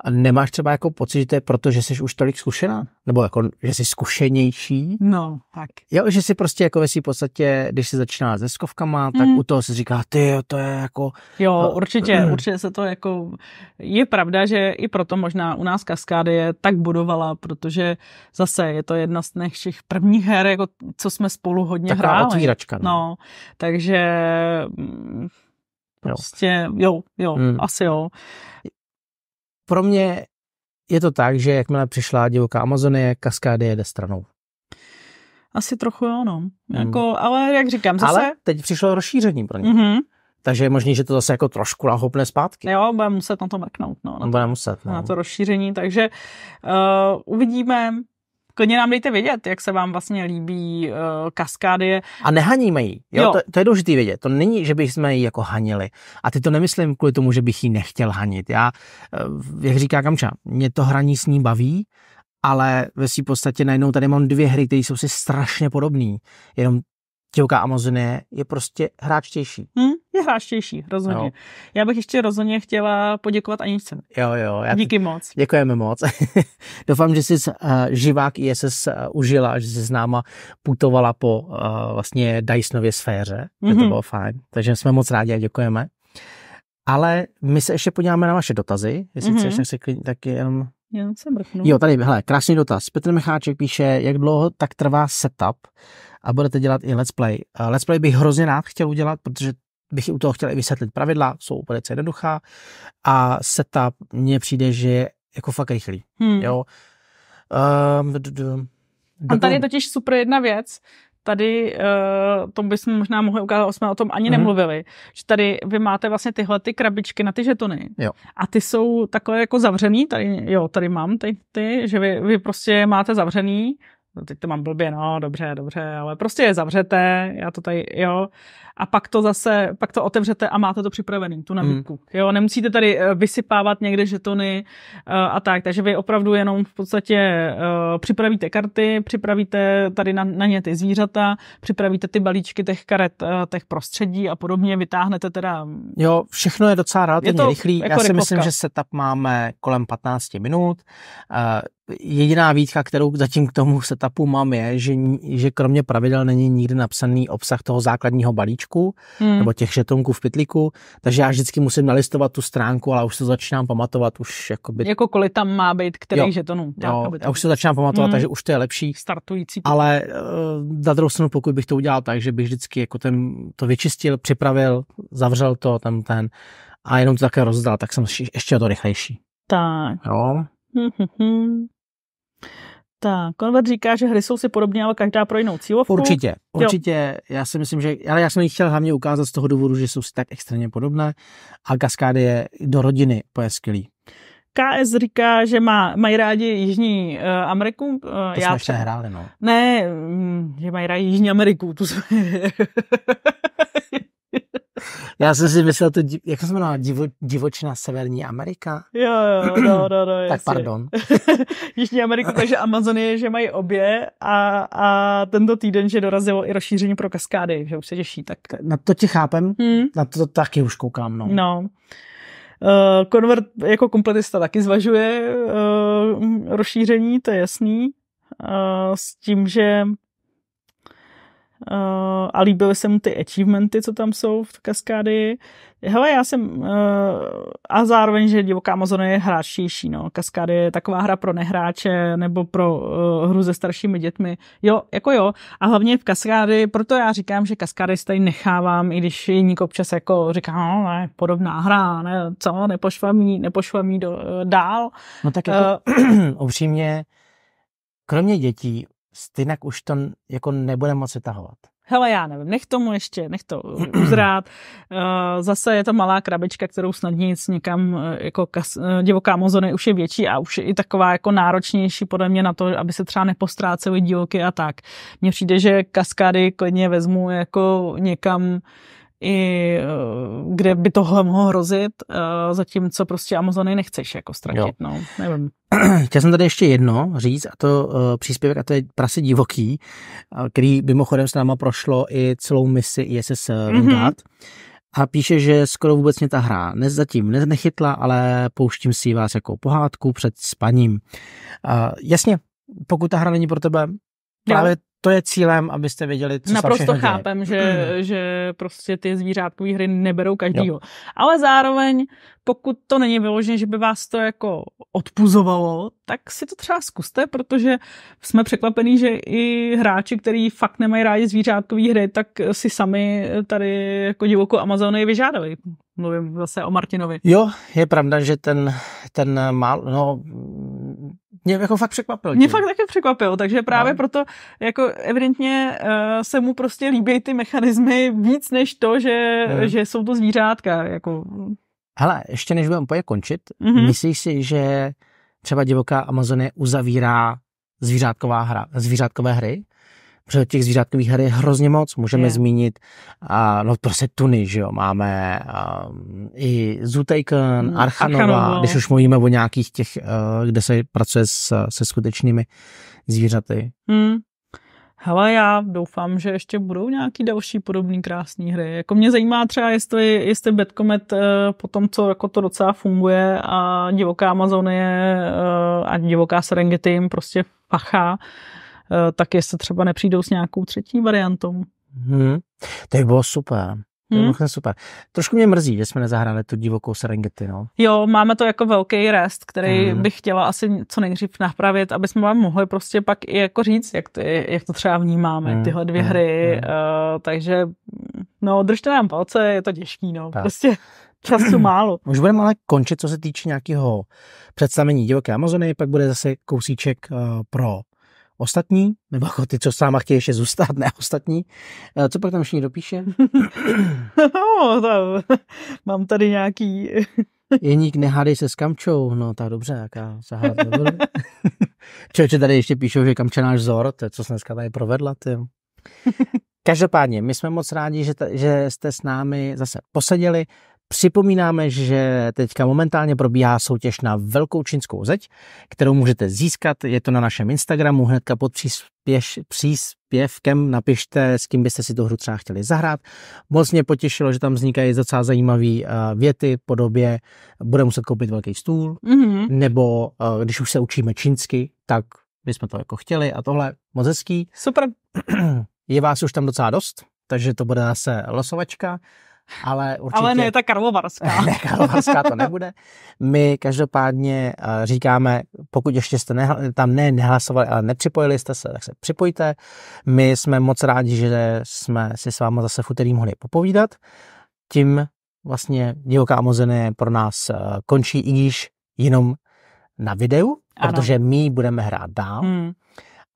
[SPEAKER 1] A nemáš třeba jako pocit, že to je proto, že jsi už tolik zkušená? Nebo jako, že jsi zkušenější?
[SPEAKER 2] No, tak.
[SPEAKER 1] Jo, že si prostě jako ve v podstatě, když jsi začínala s deskovkama, tak mm. u toho si říká, ty jo, to je jako... Jo, no, určitě, mm. [clears throat] určitě
[SPEAKER 2] se to jako... Je pravda, že i proto možná u nás kaskády je tak budovala, protože zase je to jedna z těch prvních her, jako co jsme spolu hodně Taká hráli. otvíračka. No. no, takže... Mm,
[SPEAKER 1] prostě, jo, jo, jo mm. asi jo pro mě je to tak, že jakmile přišla divoká Amazonie, kaskády jede stranou.
[SPEAKER 2] Asi trochu jo, no. Hmm. Jako, hmm. Ale jak říkám, zase... Ale
[SPEAKER 1] teď přišlo rozšíření pro ně. Mm-hmm. Takže je možný, že to zase jako trošku nahopne zpátky. Jo, budeme muset na to mrknout. No, na, to, bude muset, no. na
[SPEAKER 2] to rozšíření, takže uh, uvidíme. Klidně nám dejte vědět, jak se vám vlastně
[SPEAKER 1] líbí uh, eh, kaskády. A nehaníme ji. Jo? Jo. To, to, je důležité vědět. To není, že bychom ji jako hanili. A ty to nemyslím kvůli tomu, že bych ji nechtěl hanit. Já, eh, jak říká Kamča, mě to hraní s ní baví, ale ve své podstatě najednou tady mám dvě hry, které jsou si strašně podobné. Jenom divoká Amazonie je prostě hráčtější. Hmm,
[SPEAKER 2] je hráčtější, rozhodně. Jo. Já bych ještě rozhodně chtěla poděkovat Aničce.
[SPEAKER 1] Jo, jo. Já Díky t... moc. Děkujeme moc. [laughs] Doufám, že jsi uh, živák ISS uh, eh, užila, že jsi s náma putovala po uh, vlastně Dysonově sféře. Mm-hmm. To mhm. bylo fajn. Takže jsme moc rádi a děkujeme. Ale my se ještě podíváme na vaše dotazy, jestli mm-hmm. chceš, tak, si, tak jenom
[SPEAKER 2] se mrknu. Jo,
[SPEAKER 1] tady, hele, krásný dotaz. Petr Mecháček píše, jak dlouho tak trvá setup a budete dělat i let's play. Eh, let's play bych hrozně rád chtěl udělat, protože bych u toho chtěl i vysvětlit pravidla, jsou velice jednoduchá a setup mně přijde, že je jako fakt rychlý. Hmm. Jo. Um, d, d, d, a tady je
[SPEAKER 2] totiž super jedna věc, tady uh, to bychom možná mohli ukázat, jsme o tom ani mm-hmm. nemluvili, že tady vy máte vlastně tyhle ty krabičky na ty žetony jo. a ty jsou takové jako zavřený, tady jo, tady mám ty, ty že vy, vy prostě máte zavřený, no teď to mám blbě, no dobře, dobře, ale prostě je zavřete, já to tady, jo, a pak to zase, pak to otevřete a máte to připravený, tu hmm. nabídku, mm. jo, nemusíte tady eh, vysypávat někde žetony uh, a tak, takže vy opravdu jenom v podstatě uh, připravíte karty, připravíte tady na, na ně ty zvířata, připravíte ty balíčky těch karet, uh, těch prostředí a podobně, vytáhnete teda. Mm,
[SPEAKER 1] jo, všechno je docela relativně je to rychlý, jako já si rychlovka. myslím, že setup máme kolem 15 minut, uh, jediná výtka, kterou zatím k tomu setupu mám, je, že, že kromě pravidel není nikdy napsaný obsah toho základního balíčku hmm. nebo těch žetonků v pytliku, takže já vždycky musím nalistovat tu stránku, ale už se začínám pamatovat už jakoby... Jako
[SPEAKER 2] kolik tam má být, který jo, žetonů. Tak, jo, já už se začínám pamatovat, hmm. takže už
[SPEAKER 1] to je lepší. Startující. Ale uh, na druhou stranu, pokud bych to udělal tak, že bych vždycky jako ten, to vyčistil, připravil, zavřel to, tam ten a jenom to také rozdal, tak jsem ještě to rychlejší. Tak. Jo.
[SPEAKER 2] Hmm, hmm, hmm. Tak, Konvert říká, že hry jsou si podobné, ale jako každá pro jinou cílovku. Určitě, určitě.
[SPEAKER 1] Jo. Já si myslím, že, ale já jsem ji chtěl hlavně ukázat z toho důvodu, že jsou si tak extrémně podobné a kaskády je do rodiny, to je skvělý. KS
[SPEAKER 2] říká, že má, mají rádi Jižní uh, Ameriku. Uh, to já jsme ještě hráli, no. Ne, mm, že mají rádi Jižní Ameriku, tu jsme... [laughs]
[SPEAKER 1] [laughs] Já jsem si myslel, to, jak se jmenovala, divo, divočina Severní Amerika?
[SPEAKER 2] Jo, jo, no, no, no, jasně. Tak pardon. [laughs] Jižní Ameriku, takže Amazonie, že mají obě a, a tento týden, že dorazilo i rozšíření pro kaskády, že už se těší. Tak.
[SPEAKER 1] Na to ti chápem, hmm. na to, to taky už koukám. No.
[SPEAKER 2] no. Konvert eh, uh, jako kompletista taky zvažuje uh, rozšíření, to je jasný, uh, s tím, že Eh, a líbily se mu ty achievementy, co tam jsou v kaskády. Hele, já jsem... Uh, a zároveň, že Divoká Amazon je hráčtější, no. Kaskády je taková hra pro nehráče nebo pro uh, hru se staršími dětmi. Jo, jako jo. A hlavně v kaskády, proto já říkám, že kaskády si tady nechávám, i když jiník občas jako říká, no ne, podobná hra, ne, co, nepošlem jí, nepošlem jí do, uh, dál.
[SPEAKER 1] No tak jako uh, [clears throat] upřímně, kromě dětí, stejnak už to jako nebude moc vytahovat.
[SPEAKER 2] Hele, já nevím, nech tomu ještě, nech to eh, uzrát. Eh, zase je to malá krabička, kterou snadně nic někam, eh, jako kas, divoká mozony už je větší a už je i taková jako náročnější podle mě na to, aby se třeba nepostrácely dílky a tak. Mně přijde, že kaskády klidně vezmu jako někam, i e, kde by tohle mohlo hrozit, e, zatímco prostě Amazony nechceš jako ztratit, jo. no,
[SPEAKER 1] nevím. [clears throat] Chtěl jsem tady ještě jedno říct, a to uh, příspěvek, a to je Prasy divoký, který mimochodem s náma prošlo i celou misi ISS Vanguard. Mhm. Mm-hmm. A píše, že skoro vůbec mě ta hra ne, zatím nechytla, ale pouštím si vás jako pohádku před spaním. Uh, jasně, pokud ta hra není pro tebe, Právě jo. to je cílem, abyste věděli, co Naprosto se chápem, děje. že,
[SPEAKER 2] mm. že prostě ty zvířátkové hry neberou každýho. Jo. Ale zároveň, pokud to není vyložené, že by vás to jako odpuzovalo, tak si to třeba zkuste, protože jsme překvapení, že i hráči, který fakt nemají rádi zvířátkové hry, tak si sami tady jako divokou Amazony vyžádali, Mluvím zase o Martinovi. Jo,
[SPEAKER 1] je pravda, že ten, ten mal, no, mě jako fakt překvapil. Mě tím. fakt
[SPEAKER 2] taky překvapil, takže právě no. proto jako evidentně uh, se mu prostě líbí ty mechanismy víc než to, že, no. že jsou to zvířátka. Jako.
[SPEAKER 1] Hele, ještě než budeme pojet končit, mm-hmm. myslíš si, že třeba divoká Amazonie uzavírá zvířátková hra, zvířátkové hry? protože těch zvířátkových her je hrozně moc. Můžeme je. zmínit a, no prostě tuny, že jo, máme a, um, i Zutaken, mm, Archanova, Archanova, když už mluvíme o nějakých těch, eh, kde se pracuje s, se skutečnými zvířaty.
[SPEAKER 2] Hmm. Hele, já doufám, že ještě budou nějaký další podobné krásné hry. Jako mě zajímá třeba, jestli, jestli Betkomet eh, po tom, co jako to docela funguje a divoká Amazonie eh, a divoká Serengeti jim prostě facha, Eh, tak jestli třeba nepřijdou s nějakou třetí variantou.
[SPEAKER 1] Hmm. To bylo super. Hmm. To je super. Trošku mě mrzí, že jsme nezahráli tu divokou Serengeti, no.
[SPEAKER 2] Jo, máme to jako velký rest, který hmm. bych chtěla asi co nejdřív napravit, aby jsme vám mohli prostě pak i jako říct, jak to, jak to třeba vnímáme, hmm. tyhle dvě hmm. hry, hmm. Uh, takže no, držte nám palce, je to těžký,
[SPEAKER 1] no, tak. prostě času [clears throat] málo. Už budeme ale končit, co se týče nějakého představení divoké Amazony, pak bude zase kousíček uh, pro ostatní, nebo jako ty, co s náma chtějí ještě zůstat, ne ostatní. Eh, co pak tam ještě dopíše? [laughs] no, tam, mám tady nějaký... Jeník, nehádej se s Kamčou. No, tak dobře, jaká zahádat nebudu. [laughs] Člověče, tady ještě píšou, že Kamča náš vzor, to je, co jsem dneska tady provedla, ty. [laughs] Každopádně, my jsme moc rádi, že, ta, že jste s námi zase poseděli. Připomínáme, že teďka momentálně probíhá soutěž na velkou čínskou zeď, kterou můžete získat. Je to na našem Instagramu, hnedka pod příspěš, příspěvkem napište, s kým byste si tu hru třeba chtěli zahrát. Moc mě potěšilo, že tam vznikají docela zajímavé eh, věty podobě bude muset koupit velký stůl, mm-hmm. nebo eh, když už se učíme čínsky, tak bychom to jako chtěli a tohle. Moc hezký. Super. Je vás už tam docela dost, takže to bude zase losovačka ale určitě... Ale ne
[SPEAKER 2] ta Karlovarská. [laughs] ne, Karlovarská to nebude.
[SPEAKER 1] My každopádně eh, říkáme, pokud ještě jste nehl- tam ne nehlasovali, ale nepřipojili jste se, tak se připojte. My jsme moc rádi, že jsme si s váma zase v úterý mohli popovídat. Tím vlastně Divoká Amozeny pro nás eh, končí, i když jenom na videu, ano. protože my budeme hrát dál. Hmm.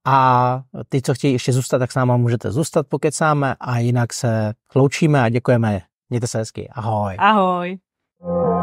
[SPEAKER 1] A ty, co chtějí ještě zůstat, tak s náma můžete zůstat, pokecáme a jinak se loučíme a děkujeme Mějte se hezky. Ahoj.
[SPEAKER 2] Ahoj.